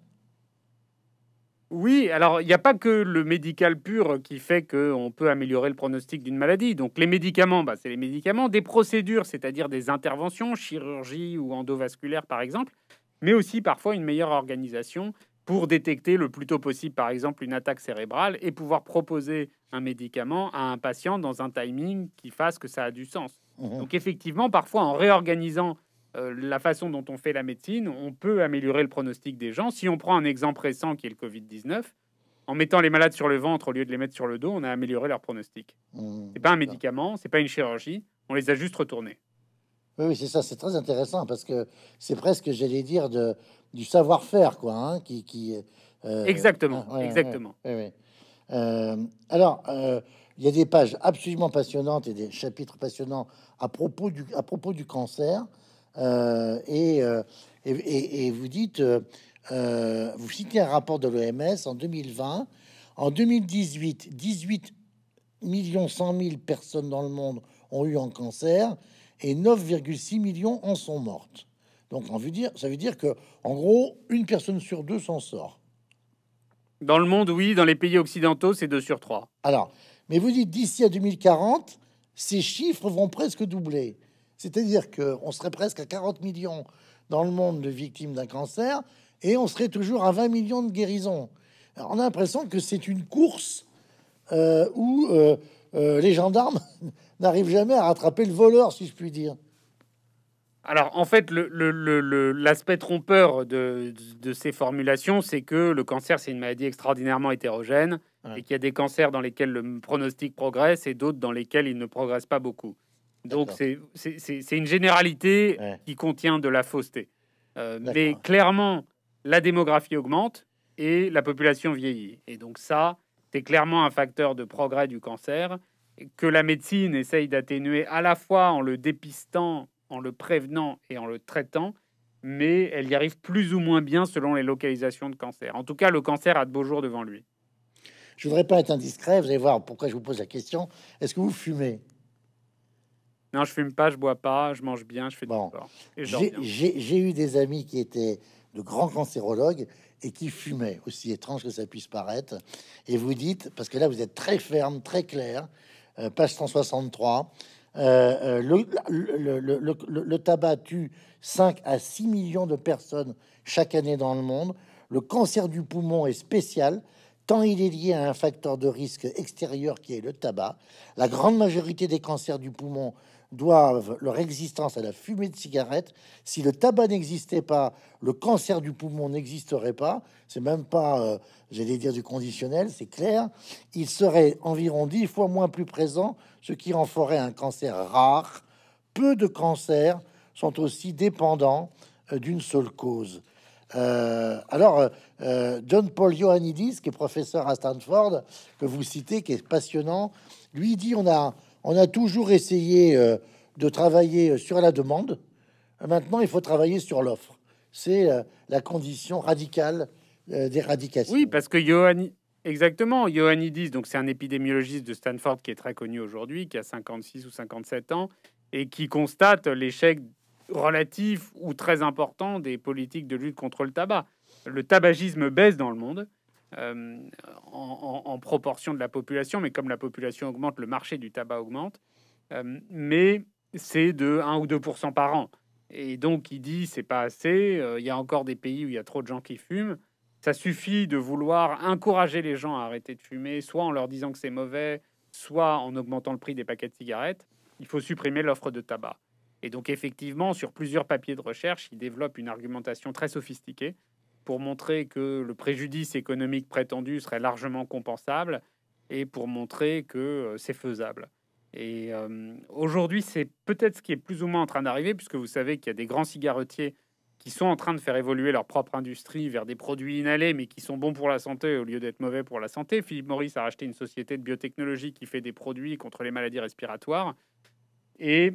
oui, alors il n'y a pas que le médical pur qui fait qu'on peut améliorer le pronostic d'une maladie. Donc les médicaments, bah, c'est les médicaments, des procédures, c'est-à-dire des interventions, chirurgie ou endovasculaire par exemple, mais aussi parfois une meilleure organisation pour détecter le plus tôt possible par exemple une attaque cérébrale et pouvoir proposer un médicament à un patient dans un timing qui fasse que ça a du sens. Mmh Donc effectivement, parfois en réorganisant euh, la façon dont on fait la médecine, on peut améliorer le pronostic des gens. Si on prend un exemple récent qui est le Covid-19, en mettant les malades sur le ventre au lieu de les mettre sur le dos, on a amélioré leur pronostic. Mmh, c'est pas un médicament, c'est pas une chirurgie, on les a juste retournés. Oui, c'est ça, c'est très intéressant parce que c'est presque, j'allais dire, du savoir-faire, quoi, qui, exactement, exactement. alors, il y a des pages absolument passionnantes et des chapitres passionnants à propos du cancer. Euh, euh, et, vous dites, euh, vous citez un rapport de l'OMS en 2020. En 2018, 18 millions 100 000 personnes dans le monde ont eu un cancer et 9,6 millions en sont mortes. Donc, on veut dire, ça veut dire que, en gros, une personne sur deux s'en sort. Dans le monde, oui. Dans les pays occidentaux, c'est deux sur trois. Alors, mais vous dites d'ici à 2040, ces chiffres vont presque doubler. C'est-à-dire qu'on serait presque à 40 millions dans le monde de victimes d'un cancer et on serait toujours à 20 millions de guérisons. on a l'impression que c'est une course euh, où euh, euh, les gendarmes n'arrivent jamais à rattraper le voleur, si je puis dire. Alors en fait, l'aspect trompeur de, ces formulations, c'est que le cancer, c'est une maladie extraordinairement hétérogène et qu'il y a des cancers dans lesquels le pronostic progresse et d'autres dans lesquels il ne progresse pas beaucoup. Donc c'est une généralité qui contient de la fausseté. Euh, mais clairement, la démographie augmente et la population vieillit. Et donc ça, c'est clairement un facteur de progrès du cancer que la médecine essaye d'atténuer à la fois en le dépistant, en le prévenant et en le traitant, mais elle y arrive plus ou moins bien selon les localisations de cancer. En tout cas, le cancer a de beaux jours devant lui. Je voudrais pas être indiscret, vous allez voir pourquoi je vous pose la question. Est-ce que vous fumez non, je fume pas, je bois pas, je mange bien, je fais bon. du sport. J'ai eu des amis qui étaient de grands cancérologues et qui fumaient, aussi étrange que ça puisse paraître. Et vous dites, parce que là vous êtes très ferme, très clair, euh, page 163, euh, euh, le, le, le, tabac tue 5 à 6 millions de personnes chaque année dans le monde. Le cancer du poumon est spécial, tant il est lié à un facteur de risque extérieur qui est le tabac. La grande majorité des cancers du poumon doivent leur existence à la fumée de cigarette. Si le tabac n'existait pas, le cancer du poumon n'existerait pas. C'est même pas, euh, j'allais dire, du conditionnel, c'est clair. Il serait environ dix fois moins plus présent, ce qui en un cancer rare. Peu de cancers sont aussi dépendants euh, d'une seule cause. Euh, alors, John Paul Ioannidis, qui est professeur à Stanford, que vous citez, qui est passionnant, lui dit on a on a toujours essayé euh, de travailler euh, sur la demande. Maintenant, il faut travailler sur l'offre. C'est euh, la condition radicale d'éradication. Oui, parce que Johan, exactement, Ioannidis, donc c'est un épidémiologiste de Stanford qui est très connu aujourd'hui, qui a 56 ou 57 ans, et qui constate l'échec relatif ou très important des politiques de lutte contre le tabac. Le tabagisme baisse dans le monde, euh, en, proportion de la population, mais comme la population augmente, le marché du tabac augmente. Euh, mais c'est de 1 ou 2 par an. Et donc, il dit, c'est pas assez, euh, il y a encore des pays où il y a trop de gens qui fument. Ça suffit de vouloir encourager les gens à arrêter de fumer, soit en leur disant que c'est mauvais, soit en augmentant le prix des paquets de cigarettes. Il faut supprimer l'offre de tabac. Et donc, effectivement, sur plusieurs papiers de recherche, il développe une argumentation très sophistiquée pour montrer que le préjudice économique prétendu serait largement compensable et pour montrer que euh, c'est faisable. Et euh, aujourd'hui, c'est peut-être ce qui est plus ou moins en train d'arriver, puisque vous savez qu'il y a des grands cigarettiers qui sont en train de faire évoluer leur propre industrie vers des produits inhalés, mais qui sont bons pour la santé au lieu d'être mauvais pour la santé. Philippe Morris a racheté une société de biotechnologie qui fait des produits contre les maladies respiratoires. Et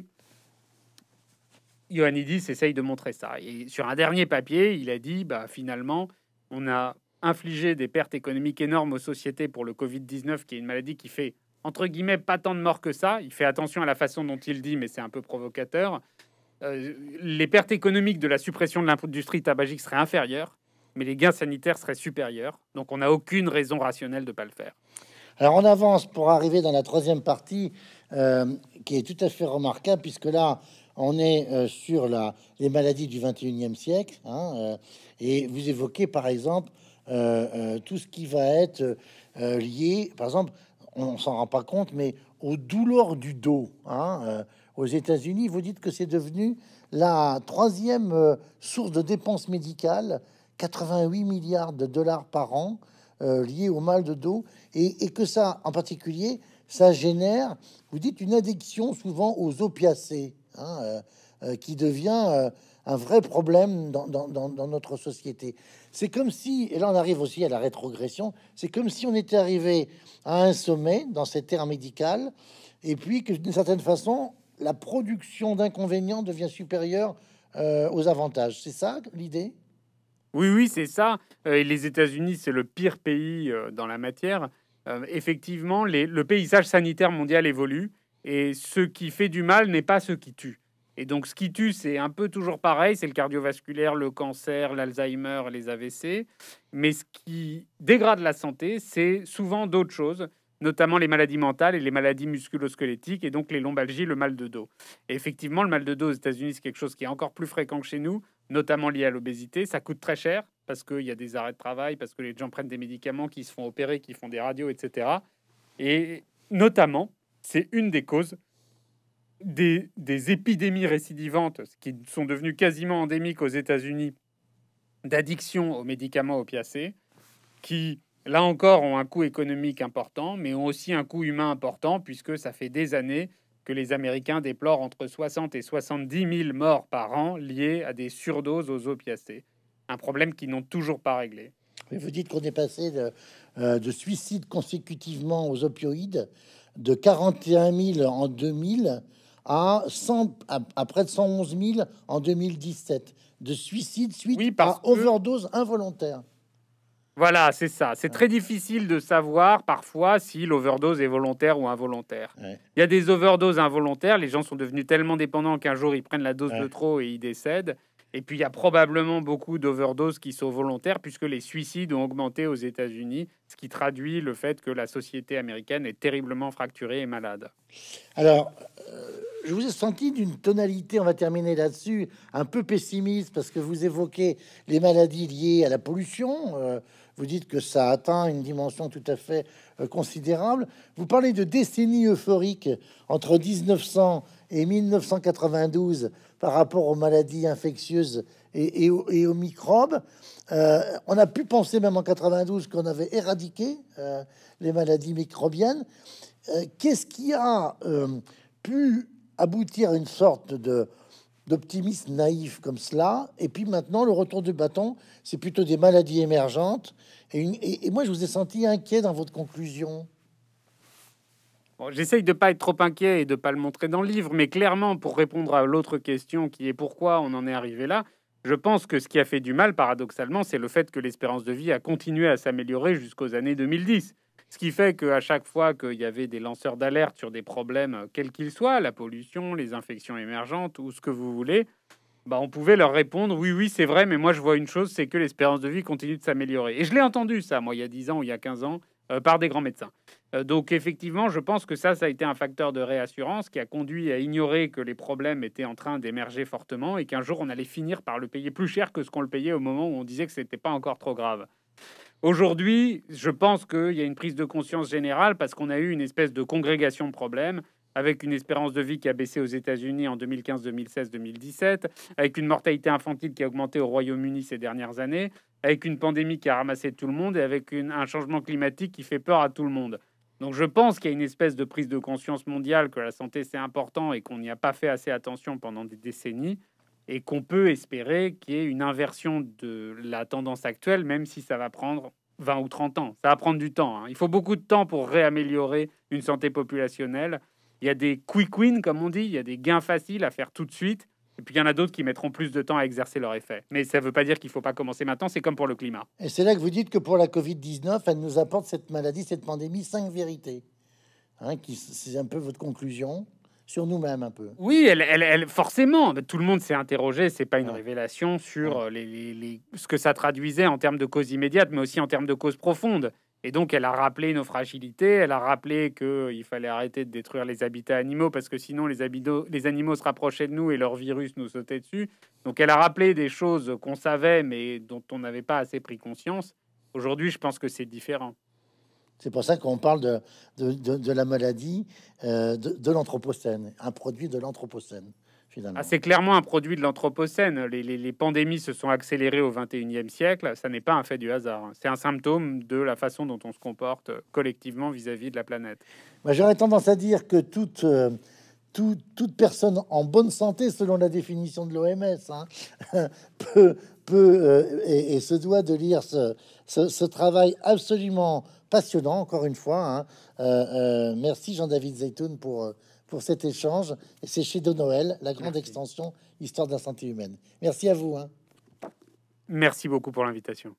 Ioannidis essaye de montrer ça. Et sur un dernier papier, il a dit bah, finalement, on a infligé des pertes économiques énormes aux sociétés pour le Covid-19, qui est une maladie qui fait, entre guillemets, pas tant de morts que ça. Il fait attention à la façon dont il dit, mais c'est un peu provocateur. Euh, les pertes économiques de la suppression de l'industrie tabagique seraient inférieures, mais les gains sanitaires seraient supérieurs. Donc on n'a aucune raison rationnelle de ne pas le faire. Alors on avance pour arriver dans la troisième partie, euh, qui est tout à fait remarquable, puisque là, on est euh, sur les maladies du 21e siècle, hein, euh, et vous évoquez par exemple euh, tout ce qui va être lié, par exemple, on s'en rend pas compte, mais aux douleurs du dos. Hein, aux États-Unis, vous dites que c'est devenu la troisième source de dépenses médicales, 88 milliards de dollars par an liés au mal de dos, et, et, que ça, en particulier, ça génère, vous dites, une addiction souvent aux opiacés. Hein, euh, euh, qui devient euh, un vrai problème dans, notre société. C'est comme si, et là on arrive aussi à la rétrogression, c'est comme si on était arrivé à un sommet dans cette ère médicale, et puis que d'une certaine façon, la production d'inconvénients devient supérieure aux avantages. C'est ça l'idée Oui, oui, c'est ça. Et les États-Unis, c'est le pire pays dans la matière. effectivement, le paysage sanitaire mondial évolue. Et ce qui fait du mal n'est pas ce qui tue. Et donc, ce qui tue, c'est un peu toujours pareil, c'est le cardiovasculaire, le cancer, l'Alzheimer, les AVC. Mais ce qui dégrade la santé, c'est souvent d'autres choses, notamment les maladies mentales et les maladies musculosquelettiques, et donc les lombalgies, le mal de dos. Et effectivement, le mal de dos aux États-Unis, c'est quelque chose qui est encore plus fréquent que chez nous, notamment lié à l'obésité. Ça coûte très cher parce qu'il y a des arrêts de travail, parce que les gens prennent des médicaments, qui se font opérer, qui font des radios, etc. Et notamment, c'est une des causes des, épidémies récidivantes qui sont devenues quasiment endémiques aux États-Unis d'addiction aux médicaments opiacés, qui, là encore, ont un coût économique important, mais ont aussi un coût humain important, puisque ça fait des années que les Américains déplorent entre 60 et 70 000 morts par an liées à des surdoses aux opiacés. Un problème qu'ils n'ont toujours pas réglé. vous dites qu'on est passé de, euh, de suicides consécutivement aux opioïdes de 41 000 en 2000 à, 100, près de 111 000 en 2017 de suicide suite à overdose involontaire. Voilà, c'est ça. C'est très difficile de savoir parfois si l'overdose est volontaire ou involontaire. Il y a des overdoses involontaires, les gens sont devenus tellement dépendants qu'un jour ils prennent la dose de trop et ils décèdent. Et puis il y a probablement beaucoup d'overdoses qui sont volontaires puisque les suicides ont augmenté aux États-Unis, ce qui traduit le fait que la société américaine est terriblement fracturée et malade. Alors, euh, je vous ai senti d'une tonalité, on va terminer là-dessus, un peu pessimiste parce que vous évoquez les maladies liées à la pollution. Euh, vous dites que ça atteint une dimension tout à fait euh, considérable. Vous parlez de décennies euphoriques entre 1900 et 1992 par rapport aux maladies infectieuses et, et, aux, microbes. Euh, on a pu penser même en 92 qu'on avait éradiqué euh, les maladies microbiennes. Euh, qu'est-ce qui a pu aboutir à une sorte de d'optimisme naïf comme cela Et puis maintenant, le retour du bâton, c'est plutôt des maladies émergentes. et, et moi, je vous ai senti inquiet dans votre conclusion. J'essaye de ne pas être trop inquiet et de ne pas le montrer dans le livre, mais clairement, pour répondre à l'autre question qui est pourquoi on en est arrivé là, je pense que ce qui a fait du mal, paradoxalement, c'est le fait que l'espérance de vie a continué à s'améliorer jusqu'aux années 2010. Ce qui fait qu'à chaque fois qu'il y avait des lanceurs d'alerte sur des problèmes, quels qu'ils soient, la pollution, les infections émergentes ou ce que vous voulez, bah, on pouvait leur répondre oui, oui, c'est vrai, mais moi je vois une chose, c'est que l'espérance de vie continue de s'améliorer. Et je l'ai entendu ça, moi, il y a 10 ans ou il y a 15 ans, euh, par des grands médecins. Euh, donc effectivement, je pense que ça, ça a été un facteur de réassurance qui a conduit à ignorer que les problèmes étaient en train d'émerger fortement et qu'un jour on allait finir par le payer plus cher que ce qu'on le payait au moment où on disait que ce n'était pas encore trop grave. Aujourd'hui, je pense qu'il y a une prise de conscience générale parce qu'on a eu une espèce de congrégation de problèmes avec une espérance de vie qui a baissé aux États-Unis en 2015, 2016, 2017, avec une mortalité infantile qui a augmenté au Royaume-Uni ces dernières années, avec une pandémie qui a ramassé tout le monde et avec un changement climatique qui fait peur à tout le monde. Donc je pense qu'il y a une espèce de prise de conscience mondiale que la santé c'est important et qu'on n'y a pas fait assez attention pendant des décennies et qu'on peut espérer qu'il y ait une inversion de la tendance actuelle, même si ça va prendre 20 ou 30 ans. Ça va prendre du temps. Hein. Il faut beaucoup de temps pour réaméliorer une santé populationnelle. Il y a des quick wins, comme on dit, il y a des gains faciles à faire tout de suite. Et puis il y en a d'autres qui mettront plus de temps à exercer leur effet. Mais ça ne veut pas dire qu'il ne faut pas commencer maintenant, c'est comme pour le climat. Et c'est là que vous dites que pour la Covid-19, elle nous apporte cette maladie, cette pandémie, cinq vérités. Hein, qui, c'est un peu votre conclusion sur nous-mêmes un peu. Oui, elle, elle, elle, forcément, tout le monde s'est interrogé, c'est pas une révélation sur euh, les, ce que ça traduisait en termes de cause immédiate, mais aussi en termes de cause profondes. Et donc, elle a rappelé nos fragilités, elle a rappelé qu'il fallait arrêter de détruire les habitats animaux parce que sinon les, animaux se rapprochaient de nous et leur virus nous sautait dessus. Donc, elle a rappelé des choses qu'on savait mais dont on n'avait pas assez pris conscience. Aujourd'hui, je pense que c'est différent. C'est pour ça qu'on parle de, de, la maladie euh, de, l'Anthropocène, un produit de l'Anthropocène. Ah, c'est clairement un produit de l'Anthropocène. Les, les, les, pandémies se sont accélérées au 21e siècle. Ça n'est pas un fait du hasard. Hein. C'est un symptôme de la façon dont on se comporte euh, collectivement vis-à-vis de la planète. Moi, j'aurais tendance à dire que toute. Euh, toute personne en bonne santé, selon la définition de l'OMS, hein, peut, peut euh, et, se doit de lire ce, ce, travail absolument passionnant, encore une fois. Hein. merci Jean-David Zeytoun pour, pour cet échange. Et c'est chez De Noël, la grande extension Histoire de la santé humaine. Merci à vous. Hein. Merci beaucoup pour l'invitation.